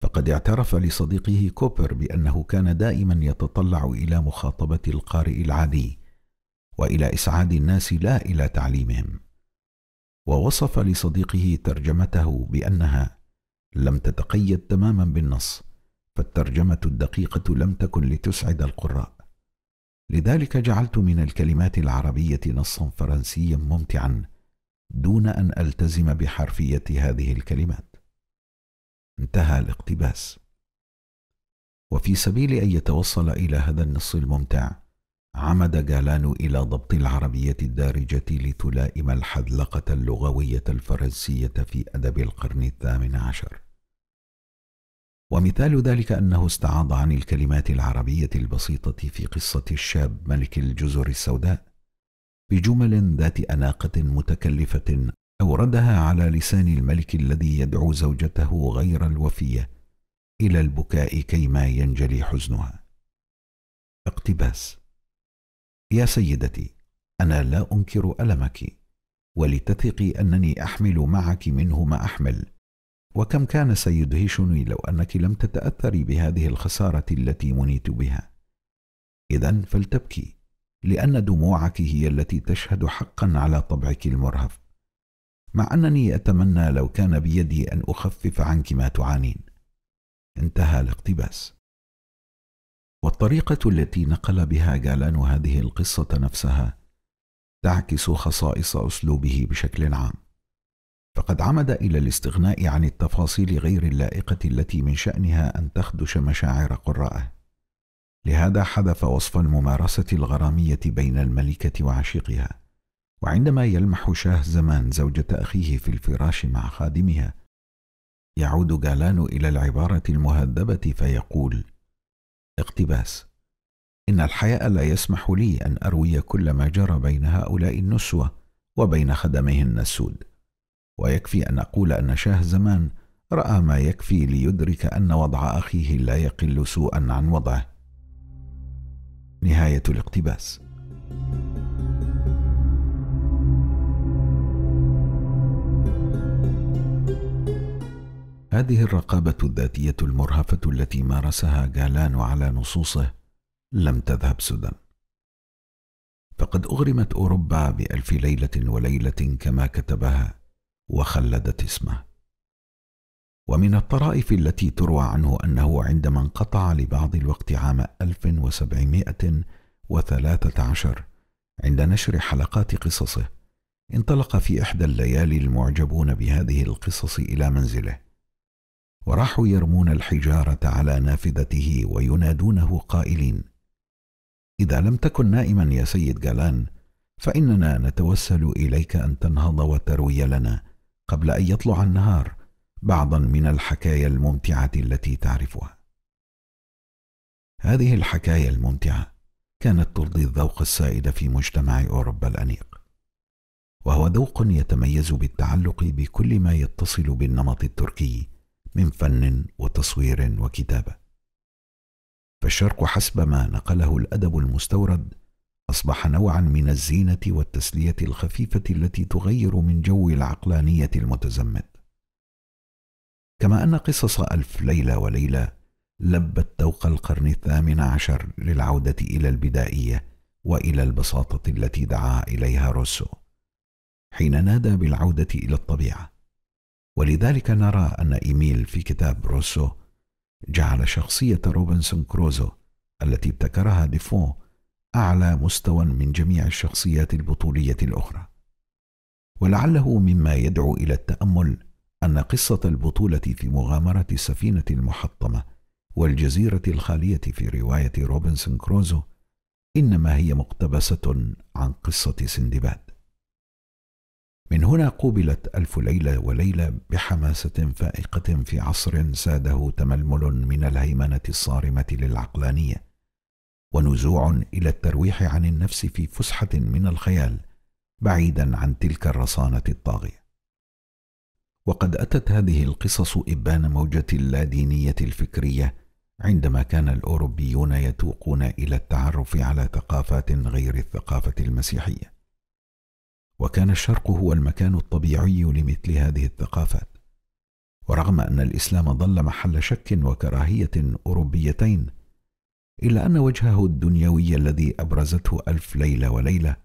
فقد اعترف لصديقه كوبر بأنه كان دائما يتطلع إلى مخاطبة القارئ العادي والى اسعاد الناس لا الى تعليمهم ووصف لصديقه ترجمته بانها لم تتقيد تماما بالنص فالترجمه الدقيقه لم تكن لتسعد القراء لذلك جعلت من الكلمات العربيه نصا فرنسيا ممتعا دون ان التزم بحرفيه هذه الكلمات انتهى الاقتباس وفي سبيل ان يتوصل الى هذا النص الممتع عمد جالانو إلى ضبط العربية الدارجة لتلائم الحذلقة اللغوية الفرنسية في أدب القرن الثامن عشر ومثال ذلك أنه استعاض عن الكلمات العربية البسيطة في قصة الشاب ملك الجزر السوداء بجمل ذات أناقة متكلفة أوردها على لسان الملك الذي يدعو زوجته غير الوفية إلى البكاء كيما ينجلي حزنها اقتباس يا سيدتي انا لا انكر المك ولتثقي انني احمل معك منه ما احمل وكم كان سيدهشني لو انك لم تتاثري بهذه الخساره التي منيت بها اذا فلتبكي لان دموعك هي التي تشهد حقا على طبعك المرهف مع انني اتمنى لو كان بيدي ان اخفف عنك ما تعانين انتهى الاقتباس والطريقة التي نقل بها جالان هذه القصة نفسها تعكس خصائص أسلوبه بشكل عام فقد عمد إلى الاستغناء عن التفاصيل غير اللائقة التي من شأنها أن تخدش مشاعر قراءه لهذا حذف وصف الممارسة الغرامية بين الملكة وعشيقها وعندما يلمح شاه زمان زوجة أخيه في الفراش مع خادمها يعود جالان إلى العبارة المهذبة فيقول اقتباس إن الحياء لا يسمح لي أن أروي كل ما جرى بين هؤلاء النسوة وبين خدمهن السود ويكفي أن أقول أن شاه زمان رأى ما يكفي ليدرك أن وضع أخيه لا يقل سوءا عن وضعه نهاية الاقتباس هذه الرقابة الذاتية المرهفة التي مارسها جالان على نصوصه لم تذهب سدى فقد أغرمت أوروبا بألف ليلة وليلة كما كتبها وخلدت اسمه ومن الطرائف التي تروى عنه أنه عندما انقطع لبعض الوقت عام 1713 عند نشر حلقات قصصه انطلق في إحدى الليالي المعجبون بهذه القصص إلى منزله وراحوا يرمون الحجارة على نافذته وينادونه قائلين إذا لم تكن نائما يا سيد جالان فإننا نتوسل إليك أن تنهض وتروي لنا قبل أن يطلع النهار بعضا من الحكايا الممتعة التي تعرفها هذه الحكاية الممتعة كانت ترضي الذوق السائد في مجتمع أوروبا الأنيق وهو ذوق يتميز بالتعلق بكل ما يتصل بالنمط التركي من فن وتصوير وكتابة فالشرق حسب ما نقله الأدب المستورد أصبح نوعا من الزينة والتسلية الخفيفة التي تغير من جو العقلانية المتزمت كما أن قصص ألف ليلة وليلة لبت ذوق القرن الثامن عشر للعودة إلى البدائية وإلى البساطة التي دعا إليها روسو حين نادى بالعودة إلى الطبيعة ولذلك نرى أن إيميل في كتاب روسو جعل شخصية روبنسون كروزو التي ابتكرها ديفو أعلى مستوى من جميع الشخصيات البطولية الأخرى ولعله مما يدعو إلى التأمل أن قصة البطولة في مغامرة السفينة المحطمة والجزيرة الخالية في رواية روبنسون كروزو إنما هي مقتبسة عن قصة سندباد من هنا قوبلت ألف ليلة وليلة بحماسة فائقة في عصر ساده تململ من الهيمنة الصارمة للعقلانية ونزوع إلى الترويح عن النفس في فسحة من الخيال بعيدا عن تلك الرصانة الطاغية وقد أتت هذه القصص إبان موجة اللادينية الفكرية عندما كان الأوروبيون يتوقون إلى التعرف على ثقافات غير الثقافة المسيحية وكان الشرق هو المكان الطبيعي لمثل هذه الثقافات ورغم أن الإسلام ظل محل شك وكراهية أوروبيتين إلا أن وجهه الدنيوي الذي أبرزته ألف ليلة وليلة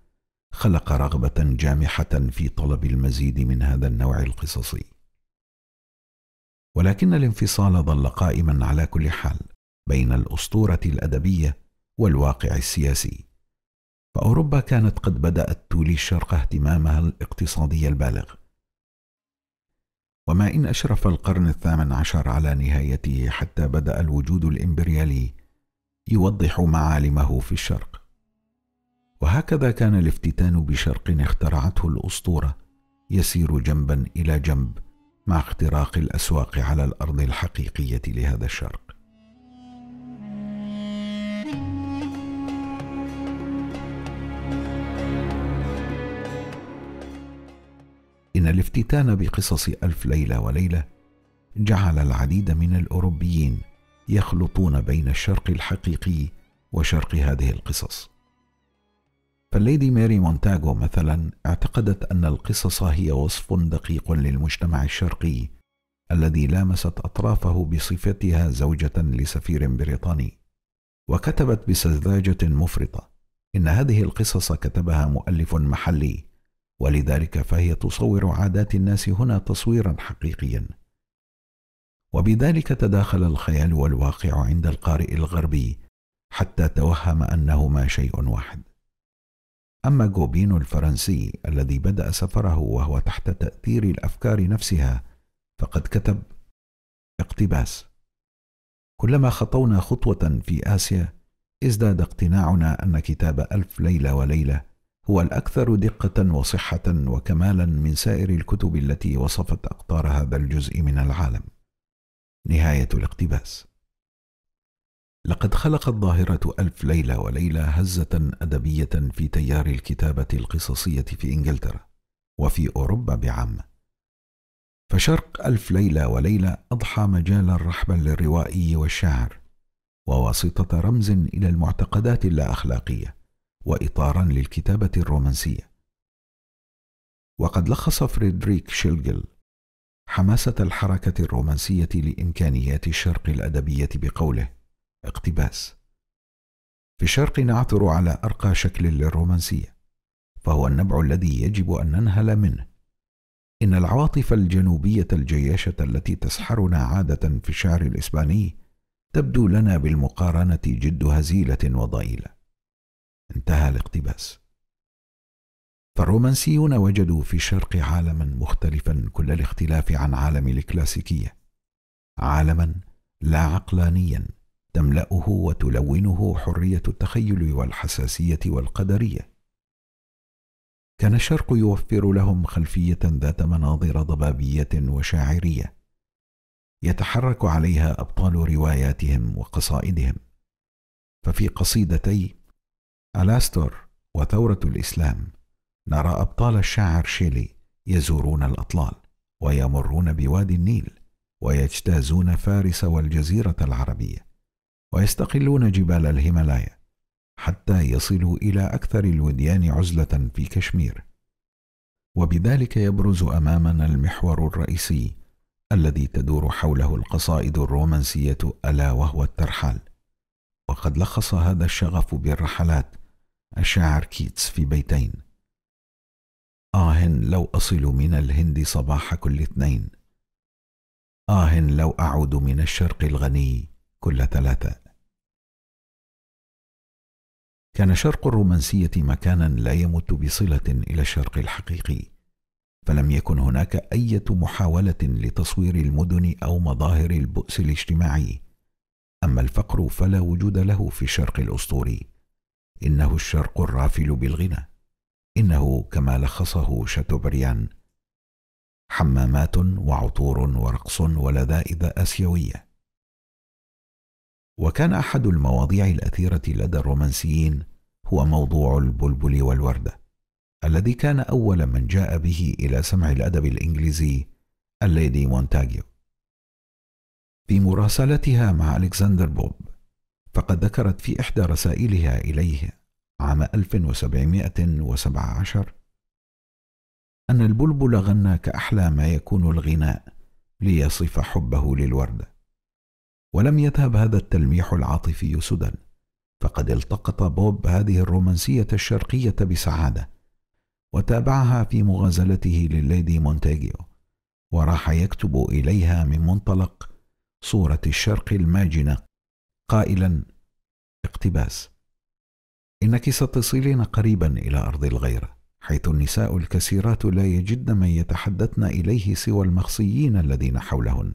خلق رغبة جامحة في طلب المزيد من هذا النوع القصصي ولكن الانفصال ظل قائما على كل حال بين الأسطورة الأدبية والواقع السياسي فأوروبا كانت قد بدأت تولي الشرق اهتمامها الاقتصادي البالغ وما إن أشرف القرن الثامن عشر على نهايته حتى بدأ الوجود الإمبريالي يوضح معالمه في الشرق وهكذا كان الافتتان بشرق اخترعته الأسطورة يسير جنبا إلى جنب مع اختراق الأسواق على الأرض الحقيقية لهذا الشرق أن الافتتان بقصص ألف ليلة وليلة جعل العديد من الأوروبيين يخلطون بين الشرق الحقيقي وشرق هذه القصص فالليدي ماري مونتاجو مثلا اعتقدت أن القصص هي وصف دقيق للمجتمع الشرقي الذي لامست أطرافه بصفتها زوجة لسفير بريطاني وكتبت بسذاجة مفرطة إن هذه القصص كتبها مؤلف محلي ولذلك فهي تصور عادات الناس هنا تصويرا حقيقيا وبذلك تداخل الخيال والواقع عند القارئ الغربي حتى توهم انهما شيء واحد اما جوبين الفرنسي الذي بدا سفره وهو تحت تاثير الافكار نفسها فقد كتب اقتباس كلما خطونا خطوه في اسيا ازداد اقتناعنا ان كتاب الف ليله وليله هو الأكثر دقة وصحة وكمالا من سائر الكتب التي وصفت أقطار هذا الجزء من العالم. نهاية الاقتباس لقد خلقت ظاهرة ألف ليلة وليلة هزة أدبية في تيار الكتابة القصصية في إنجلترا وفي أوروبا بعامة. فشرق ألف ليلة وليلة أضحى مجالا رحبا للروائي والشاعر وواسطة رمز إلى المعتقدات اللا أخلاقية وإطارا للكتابة الرومانسية وقد لخص فريدريك شيلجل حماسة الحركة الرومانسية لإمكانيات الشرق الأدبية بقوله اقتباس في الشرق نعثر على أرقى شكل للرومانسية فهو النبع الذي يجب أن ننهل منه إن العواطف الجنوبية الجياشة التي تسحرنا عادة في الشعر الإسباني تبدو لنا بالمقارنة جد هزيلة وضئيلة انتهى الاقتباس فالرومانسيون وجدوا في الشرق عالما مختلفا كل الاختلاف عن عالم الكلاسيكية عالما لا عقلانيا تملأه وتلونه حرية التخيل والحساسية والقدرية كان الشرق يوفر لهم خلفية ذات مناظر ضبابية وشاعرية يتحرك عليها أبطال رواياتهم وقصائدهم ففي قصيدتي ألاستور وثورة الإسلام نرى أبطال الشاعر شيلي يزورون الأطلال ويمرون بوادي النيل ويجتازون فارس والجزيرة العربية ويستقلون جبال الهيمالايا حتى يصلوا إلى أكثر الوديان عزلة في كشمير وبذلك يبرز أمامنا المحور الرئيسي الذي تدور حوله القصائد الرومانسية ألا وهو الترحال وقد لخص هذا الشغف بالرحلات الشاعر كيتس في بيتين آه لو أصل من الهند صباح كل اثنين آه لو أعود من الشرق الغني كل ثلاثة كان شرق الرومانسية مكانا لا يمت بصلة إلى الشرق الحقيقي فلم يكن هناك أي محاولة لتصوير المدن أو مظاهر البؤس الاجتماعي أما الفقر فلا وجود له في الشرق الأسطوري إنه الشرق الرافل بالغنى إنه كما لخصه شاتوبريان حمامات وعطور ورقص ولذائذ آسيوية وكان أحد المواضيع الأثيرة لدى الرومانسيين هو موضوع البلبل والوردة الذي كان أول من جاء به إلى سمع الأدب الإنجليزي الليدي مونتاجيو في مراسلتها مع ألكسندر بوب فقد ذكرت في إحدى رسائلها إليه عام 1717 أن البلبل غنى كأحلى ما يكون الغناء ليصف حبه للوردة ولم يذهب هذا التلميح العاطفي سدى فقد التقط بوب هذه الرومانسية الشرقية بسعادة وتابعها في مغازلته للليدي مونتاجيو وراح يكتب إليها من منطلق صورة الشرق الماجنة قائلا اقتباس إنك ستصلين قريبا إلى أرض الغيرة حيث النساء الكثيرات لا يجدن من يتحدثن إليه سوى المخصيين الذين حولهن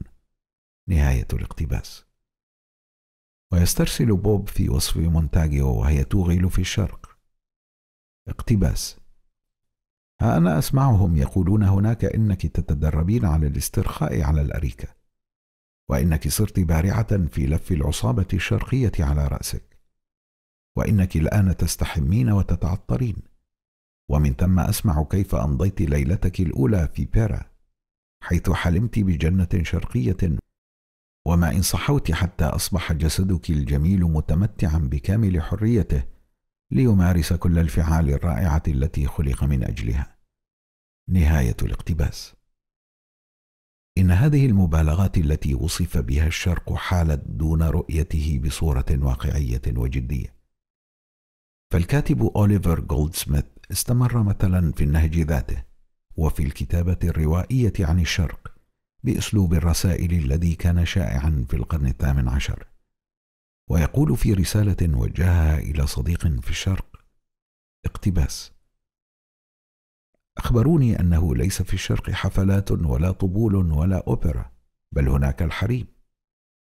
نهاية الاقتباس ويسترسل بوب في وصف مونتاجيو وهي توغل في الشرق اقتباس ها أنا أسمعهم يقولون هناك إنك تتدربين على الاسترخاء على الأريكة وإنك صرت بارعة في لف العصابة الشرقية على رأسك وإنك الآن تستحمين وتتعطرين ومن ثم أسمع كيف أمضيت ليلتك الأولى في بيرا حيث حلمت بجنة شرقية وما إن صحوت حتى أصبح جسدك الجميل متمتعا بكامل حريته ليمارس كل الفعال الرائعة التي خلق من أجلها نهاية الاقتباس إن هذه المبالغات التي وصف بها الشرق حالت دون رؤيته بصورة واقعية وجدية. فالكاتب أوليفر جولدسميث استمر مثلا في النهج ذاته، وفي الكتابة الروائية عن الشرق، بأسلوب الرسائل الذي كان شائعا في القرن الثامن عشر. ويقول في رسالة وجهها إلى صديق في الشرق: اقتباس: أخبروني أنه ليس في الشرق حفلات ولا طبول ولا أوبرا بل هناك الحريم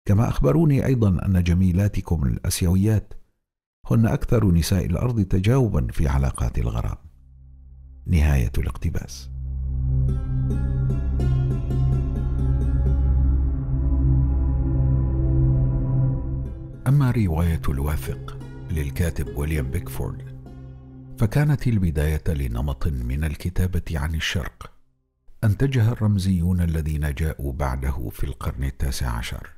كما أخبروني أيضا أن جميلاتكم الأسيويات هن أكثر نساء الأرض تجاوبا في علاقات الغرام نهاية الاقتباس أما رواية الواثق للكاتب ويليام بيكفورد فكانت البداية لنمط من الكتابة عن الشرق أنتجها الرمزيون الذين جاءوا بعده في القرن التاسع عشر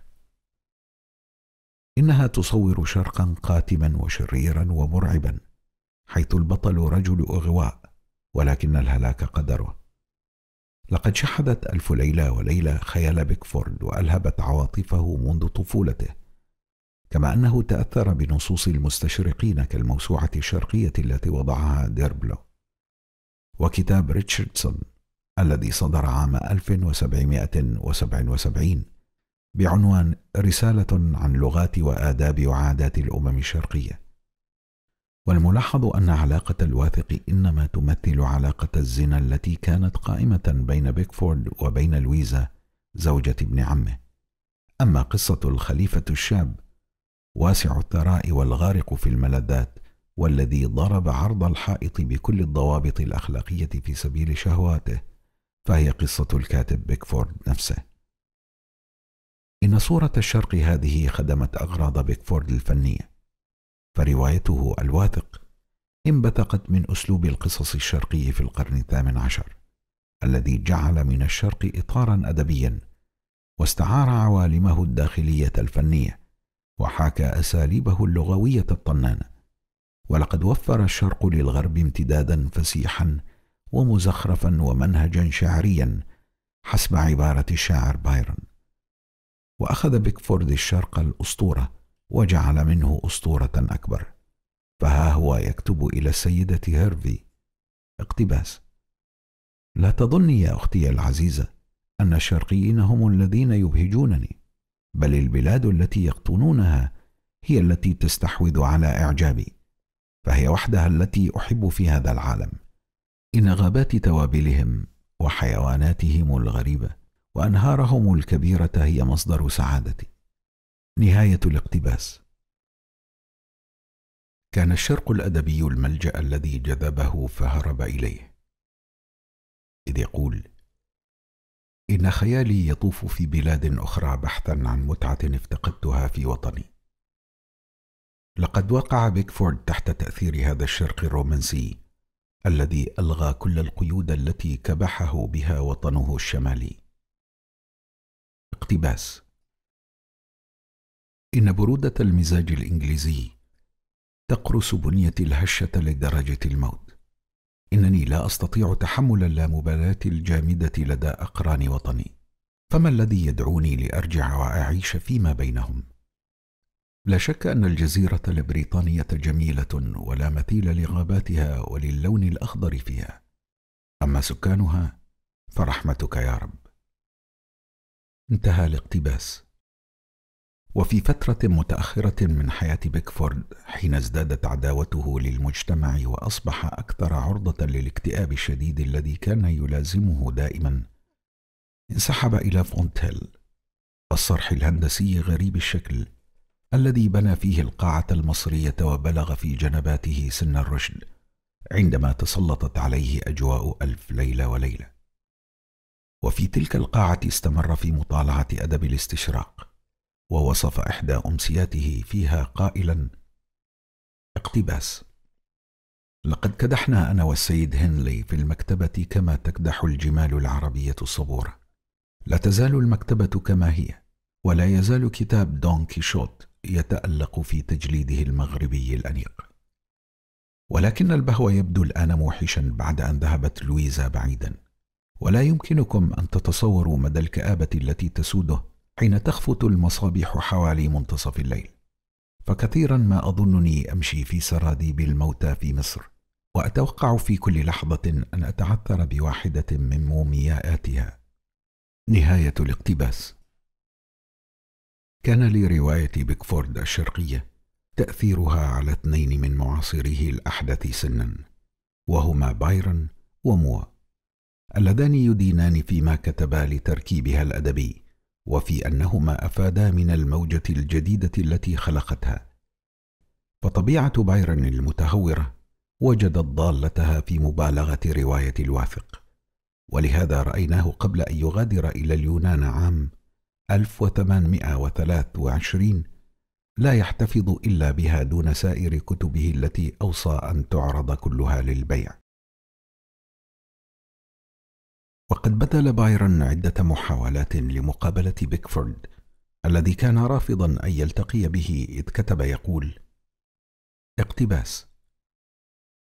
إنها تصور شرقا قاتما وشريرا ومرعبا حيث البطل رجل أغواء ولكن الهلاك قدره لقد شحذت ألف ليلة وليلة خيال بيكفورد وألهبت عواطفه منذ طفولته كما أنه تأثر بنصوص المستشرقين كالموسوعة الشرقية التي وضعها ديربلو وكتاب ريتشاردسون الذي صدر عام 1777 بعنوان رسالة عن لغات وآداب وعادات الأمم الشرقية والملاحظ أن علاقة الواثق إنما تمثل علاقة الزنا التي كانت قائمة بين بيكفورد وبين لويزا زوجة ابن عمه أما قصة الخليفة الشاب واسع الثراء والغارق في الملذات والذي ضرب عرض الحائط بكل الضوابط الأخلاقية في سبيل شهواته فهي قصة الكاتب بيكفورد نفسه إن صورة الشرق هذه خدمت أغراض بيكفورد الفنية فروايته الواثق انبثقت من أسلوب القصص الشرقي في القرن الثامن عشر الذي جعل من الشرق إطارا أدبيا واستعار عوالمه الداخلية الفنية وحاكى أساليبه اللغوية الطنانة ولقد وفر الشرق للغرب امتدادا فسيحا ومزخرفا ومنهجا شعريا حسب عبارة الشاعر بايرن وأخذ بيكفورد الشرق الأسطورة وجعل منه أسطورة أكبر فها هو يكتب إلى السيدة هيرفي اقتباس لا تظني يا أختي العزيزة أن الشرقيين هم الذين يبهجونني بل البلاد التي يقطنونها هي التي تستحوذ على إعجابي فهي وحدها التي أحب في هذا العالم إن غابات توابلهم وحيواناتهم الغريبة وأنهارهم الكبيرة هي مصدر سعادتي نهاية الاقتباس كان الشرق الأدبي الملجأ الذي جذبه فهرب إليه إذ يقول إن خيالي يطوف في بلاد أخرى بحثا عن متعة افتقدتها في وطني. لقد وقع بيكفورد تحت تأثير هذا الشرق الرومانسي الذي ألغى كل القيود التي كبحه بها وطنه الشمالي. اقتباس إن برودة المزاج الإنجليزي تقرص بنيتي الهشة لدرجة الموت. إنني لا أستطيع تحمل اللامبالاة الجامدة لدى أقران وطني فما الذي يدعوني لأرجع وأعيش فيما بينهم؟ لا شك أن الجزيرة البريطانية جميلة ولا مثيل لغاباتها وللون الأخضر فيها أما سكانها فرحمتك يا رب انتهى الاقتباس وفي فترة متأخرة من حياة بيكفورد حين ازدادت عداوته للمجتمع وأصبح أكثر عرضة للاكتئاب الشديد الذي كان يلازمه دائما انسحب إلى فونتيل الصرح الهندسي غريب الشكل الذي بنى فيه القاعة المصرية وبلغ في جنباته سن الرشد عندما تسلطت عليه أجواء ألف ليلة وليلة وفي تلك القاعة استمر في مطالعة أدب الاستشراق ووصف إحدى أمسياته فيها قائلا اقتباس لقد كدحنا أنا والسيد هنلي في المكتبة كما تكدح الجمال العربية الصبور لا تزال المكتبة كما هي ولا يزال كتاب دون كيشوت يتألق في تجليده المغربي الأنيق ولكن البهو يبدو الآن موحشا بعد أن ذهبت لويزا بعيدا ولا يمكنكم أن تتصوروا مدى الكآبة التي تسوده حين تخفت المصابيح حوالي منتصف الليل فكثيرا ما اظنني امشي في سراديب الموتى في مصر واتوقع في كل لحظه ان اتعثر بواحده من مومياءاتها نهايه الاقتباس كان لروايه بيكفورد الشرقيه تاثيرها على اثنين من معاصريه الاحدث سنا وهما بايرن وموا اللذان يدينان فيما كتبا لتركيبها الادبي وفي أنهما أفادا من الموجة الجديدة التي خلقتها فطبيعة بايرن المتهورة وجدت ضالتها في مبالغة رواية الواثق ولهذا رأيناه قبل أن يغادر إلى اليونان عام 1823 لا يحتفظ إلا بها دون سائر كتبه التي أوصى أن تعرض كلها للبيع وقد بذل بايرن عدة محاولات لمقابلة بيكفورد الذي كان رافضا أن يلتقي به إذ كتب يقول اقتباس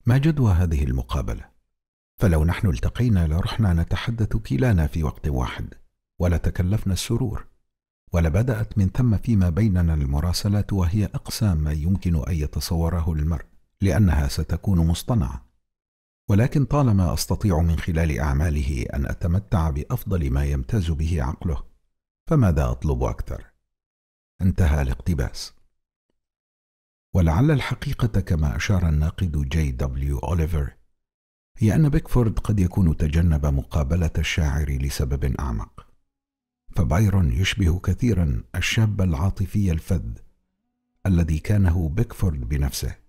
ما جدوى هذه المقابلة؟ فلو نحن التقينا لرحنا نتحدث كلانا في وقت واحد ولتكلفنا السرور ولبدأت من ثم فيما بيننا المراسلات وهي أقسى ما يمكن أن يتصوره المرء لأنها ستكون مصطنعة ولكن طالما استطيع من خلال اعماله ان اتمتع بافضل ما يمتاز به عقله فماذا اطلب اكثر انتهى الاقتباس ولعل الحقيقه كما اشار الناقد جي دبليو اوليفر هي ان بيكفورد قد يكون تجنب مقابله الشاعر لسبب اعمق فبايرون يشبه كثيرا الشاب العاطفي الفذ الذي كانه بيكفورد بنفسه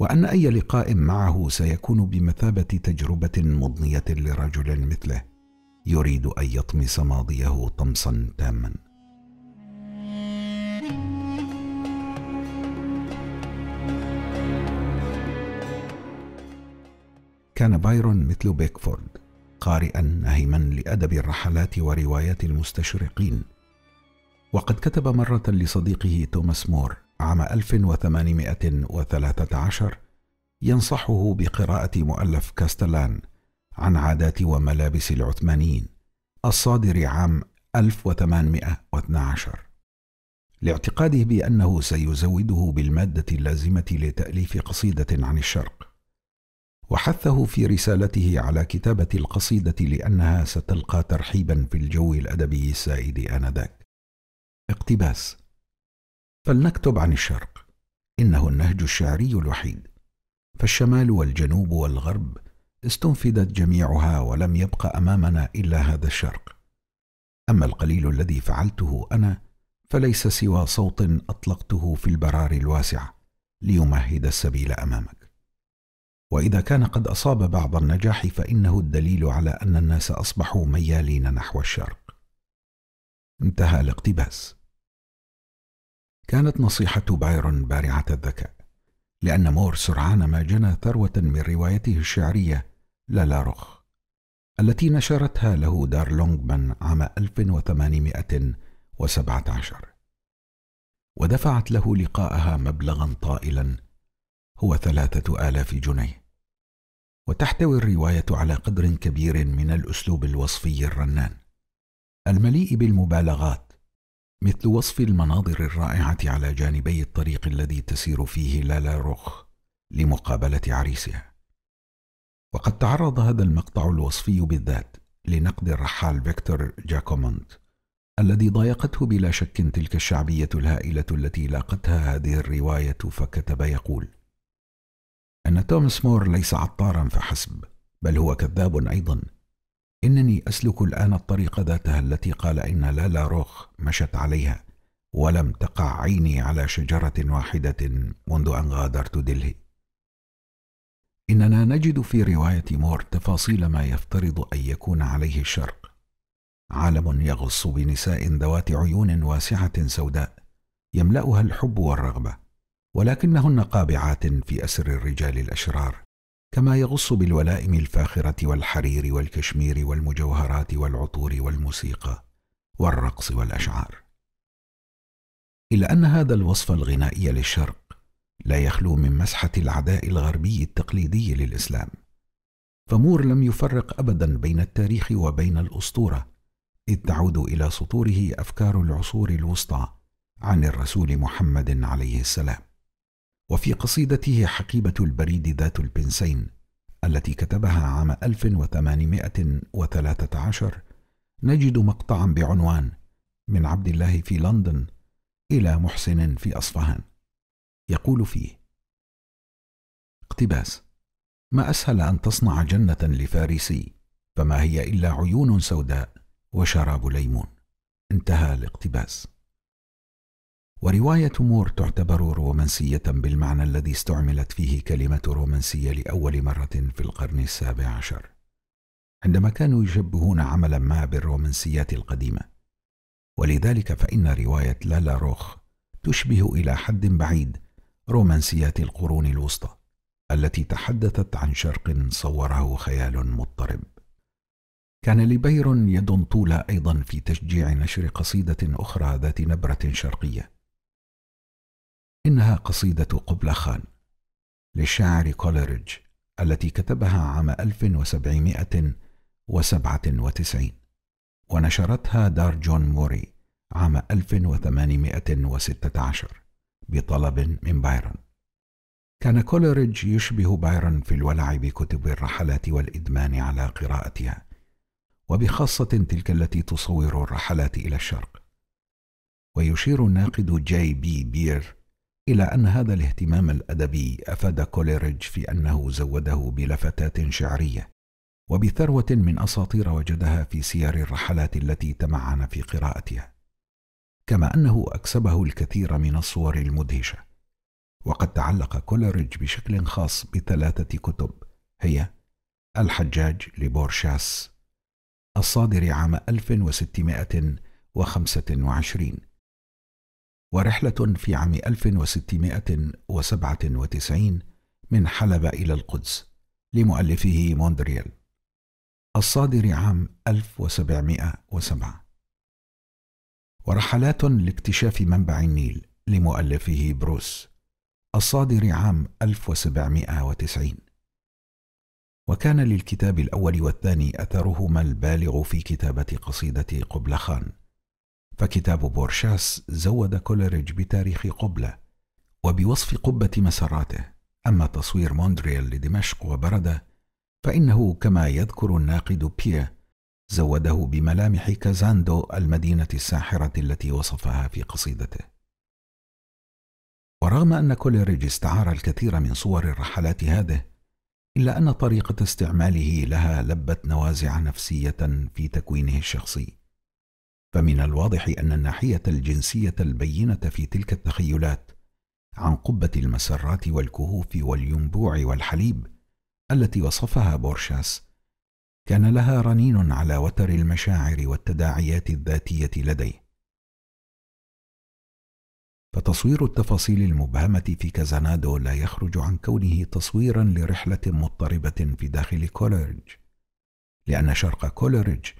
وان اي لقاء معه سيكون بمثابه تجربه مضنيه لرجل مثله يريد ان يطمس ماضيه طمسا تاما كان بايرون مثل بيكفورد قارئا نهما لادب الرحلات وروايات المستشرقين وقد كتب مره لصديقه توماس مور عام 1813 ينصحه بقراءة مؤلف كاستلان عن عادات وملابس العثمانيين الصادر عام 1812 لاعتقاده بأنه سيزوده بالمادة اللازمة لتأليف قصيدة عن الشرق وحثه في رسالته على كتابة القصيدة لأنها ستلقى ترحيبا في الجو الأدبي السائد آنذاك اقتباس فلنكتب عن الشرق إنه النهج الشعري الوحيد فالشمال والجنوب والغرب استنفدت جميعها ولم يبق أمامنا إلا هذا الشرق أما القليل الذي فعلته أنا فليس سوى صوت أطلقته في البرار الواسع ليمهد السبيل أمامك وإذا كان قد أصاب بعض النجاح فإنه الدليل على أن الناس أصبحوا ميالين نحو الشرق انتهى الاقتباس كانت نصيحة بايرون بارعة الذكاء لأن مور سرعان ما جنى ثروة من روايته الشعرية لالارخ التي نشرتها له دار لونغمان عام 1817 ودفعت له لقاءها مبلغا طائلا هو ثلاثة آلاف جنيه وتحتوي الرواية على قدر كبير من الأسلوب الوصفي الرنان المليء بالمبالغات مثل وصف المناظر الرائعة على جانبي الطريق الذي تسير فيه لالا روخ لمقابلة عريسها وقد تعرض هذا المقطع الوصفي بالذات لنقد الرحال فيكتور جاكومونت الذي ضايقته بلا شك تلك الشعبية الهائلة التي لاقتها هذه الرواية فكتب يقول أن توماس مور ليس عطارا فحسب بل هو كذاب أيضا إنني أسلك الآن الطريق ذاتها التي قال إن لالا روخ مشت عليها ولم تقع عيني على شجرة واحدة منذ أن غادرت دلهي إننا نجد في رواية مور تفاصيل ما يفترض أن يكون عليه الشرق عالم يغص بنساء ذوات عيون واسعة سوداء يملأها الحب والرغبة ولكنهن قابعات في أسر الرجال الأشرار كما يغص بالولائم الفاخرة والحرير والكشمير والمجوهرات والعطور والموسيقى والرقص والأشعار إلا أن هذا الوصف الغنائي للشرق لا يخلو من مسحة العداء الغربي التقليدي للإسلام فمور لم يفرق أبدا بين التاريخ وبين الأسطورة إذ تعود إلى سطوره أفكار العصور الوسطى عن الرسول محمد عليه السلام وفي قصيدته حقيبة البريد ذات البنسين التي كتبها عام 1813 نجد مقطعا بعنوان من عبد الله في لندن إلى محسن في أصفهان يقول فيه اقتباس ما أسهل أن تصنع جنة لفارسي فما هي إلا عيون سوداء وشراب ليمون انتهى الاقتباس ورواية مور تعتبر رومانسية بالمعنى الذي استعملت فيه كلمة رومانسية لأول مرة في القرن السابع عشر عندما كانوا يشبهون عملا ما بالرومانسيات القديمة ولذلك فإن رواية لالا روخ تشبه إلى حد بعيد رومانسيات القرون الوسطى التي تحدثت عن شرق صوره خيال مضطرب كان لبير يد طولى أيضا في تشجيع نشر قصيدة أخرى ذات نبرة شرقية إنها قصيدة قبلة خان للشاعر كولريدج التي كتبها عام 1797 ونشرتها دار جون موري عام 1816 بطلب من بايرن كان كولريدج يشبه بايرن في الولع بكتب الرحلات والإدمان على قراءتها وبخاصة تلك التي تصور الرحلات إلى الشرق ويشير الناقد جاي بي بير إلى أن هذا الاهتمام الأدبي أفاد كوليريج في أنه زوده بلفتات شعرية وبثروة من أساطير وجدها في سير الرحلات التي تمعن في قراءتها كما أنه أكسبه الكثير من الصور المدهشة وقد تعلق كولريدج بشكل خاص بثلاثة كتب هي الحجاج لبورشاس الصادر عام 1625 ورحلة في عام 1697 من حلب إلى القدس لمؤلفه موندريال الصادر عام 1707 ورحلات لاكتشاف منبع النيل لمؤلفه بروس الصادر عام 1790 وكان للكتاب الأول والثاني أثرهما البالغ في كتابة قصيدة قبل خان فكتاب بورشاس زود كولريدج بتاريخ قبلة وبوصف قبة مسراته أما تصوير موندريال لدمشق وبردة فإنه كما يذكر الناقد بيا زوده بملامح كازاندو المدينة الساحرة التي وصفها في قصيدته ورغم أن كولريدج استعار الكثير من صور الرحلات هذه إلا أن طريقة استعماله لها لبت نوازع نفسية في تكوينه الشخصي فمن الواضح أن الناحية الجنسية البينة في تلك التخيلات عن قبة المسرات والكهوف والينبوع والحليب التي وصفها بورشاس كان لها رنين على وتر المشاعر والتداعيات الذاتية لديه فتصوير التفاصيل المبهمة في كازانادو لا يخرج عن كونه تصويرا لرحلة مضطربة في داخل كولرج لأن شرق كولرج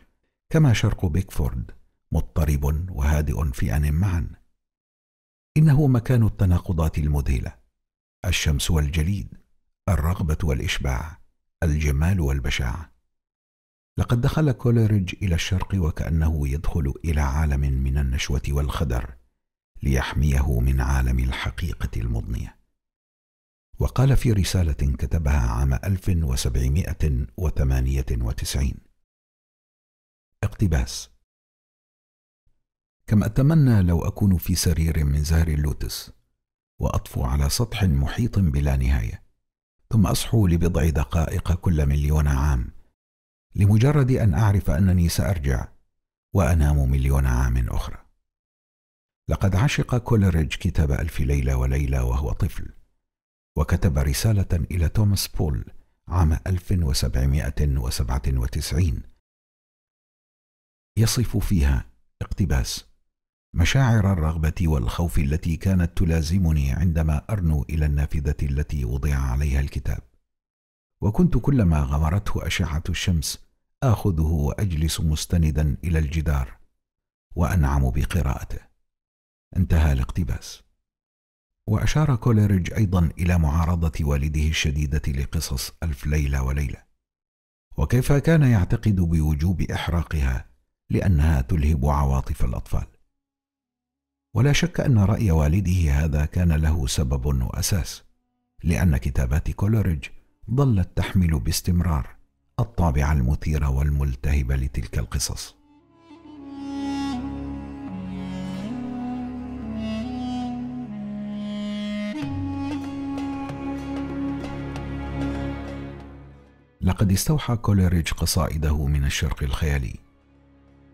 كما شرق بيكفورد مضطرب وهادئ في ان معا انه مكان التناقضات المذهله الشمس والجليد الرغبه والاشباع الجمال والبشاعه لقد دخل كوليريدج الى الشرق وكانه يدخل الى عالم من النشوه والخدر ليحميه من عالم الحقيقه المضنيه وقال في رساله كتبها عام 1798 اقتباس كم أتمنى لو أكون في سرير من زهر اللوتس وأطفو على سطح محيط بلا نهاية ثم أصحو لبضع دقائق كل مليون عام لمجرد أن أعرف أنني سأرجع وأنام مليون عام أخرى لقد عشق كولريدج كتاب ألف ليلة وليلة وهو طفل وكتب رسالة إلى توماس بول عام 1797 يصف فيها اقتباس مشاعر الرغبة والخوف التي كانت تلازمني عندما أرنو إلى النافذة التي وضع عليها الكتاب وكنت كلما غمرته أشعة الشمس آخذه وأجلس مستندا إلى الجدار وأنعم بقراءته انتهى الاقتباس وأشار كوليرج أيضا إلى معارضة والده الشديدة لقصص ألف ليلة وليلة وكيف كان يعتقد بوجوب إحراقها لأنها تلهب عواطف الأطفال ولا شك أن رأي والده هذا كان له سبب وأساس لأن كتابات كولريدج ظلت تحمل باستمرار الطابع المثير والملتهب لتلك القصص لقد استوحى كولريدج قصائده من الشرق الخيالي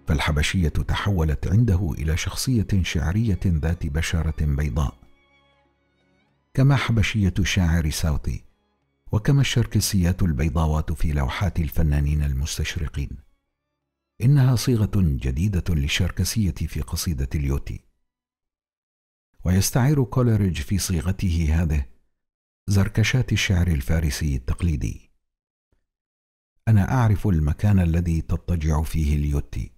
فالحبشية تحولت عنده إلى شخصية شعرية ذات بشرة بيضاء كما حبشية شاعر ساوثي وكما الشركسيات البيضاوات في لوحات الفنانين المستشرقين إنها صيغة جديدة للشركسية في قصيدة اليوتي ويستعير كولريدج في صيغته هذه زركشات الشعر الفارسي التقليدي أنا أعرف المكان الذي تضطجع فيه اليوتي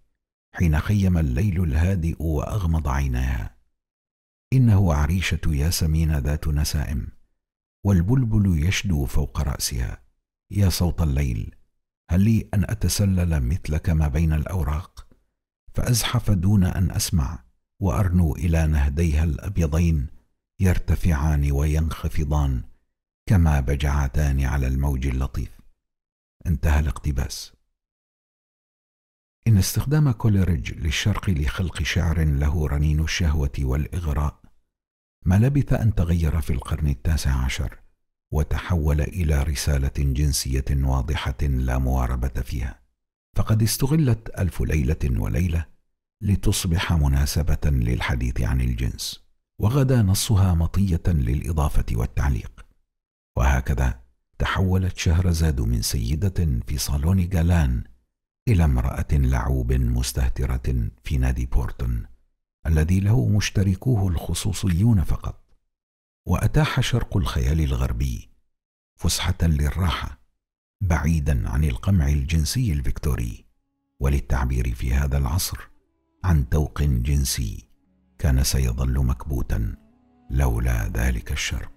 حين خيم الليل الهادئ وأغمض عيناها إنه عريشة ياسمين ذات نسائم والبلبل يشدو فوق رأسها يا صوت الليل هل لي أن أتسلل مثلك ما بين الأوراق فأزحف دون أن أسمع وأرنو إلى نهديها الأبيضين يرتفعان وينخفضان كما بجعتان على الموج اللطيف انتهى الاقتباس إن استخدام كوليريدج للشرق لخلق شعر له رنين الشهوة والإغراء ما لبث أن تغير في القرن التاسع عشر وتحول إلى رسالة جنسية واضحة لا مواربة فيها فقد استغلت ألف ليلة وليلة لتصبح مناسبة للحديث عن الجنس وغدا نصها مطية للإضافة والتعليق وهكذا تحولت شهرزاد من سيدة في صالون جالان إلى امرأة لعوب مستهترة في نادي بورتون الذي له مشتركوه الخصوصيون فقط وأتاح شرق الخيال الغربي فسحة للراحة بعيدا عن القمع الجنسي الفيكتوري وللتعبير في هذا العصر عن توق جنسي كان سيظل مكبوتا لولا ذلك الشرق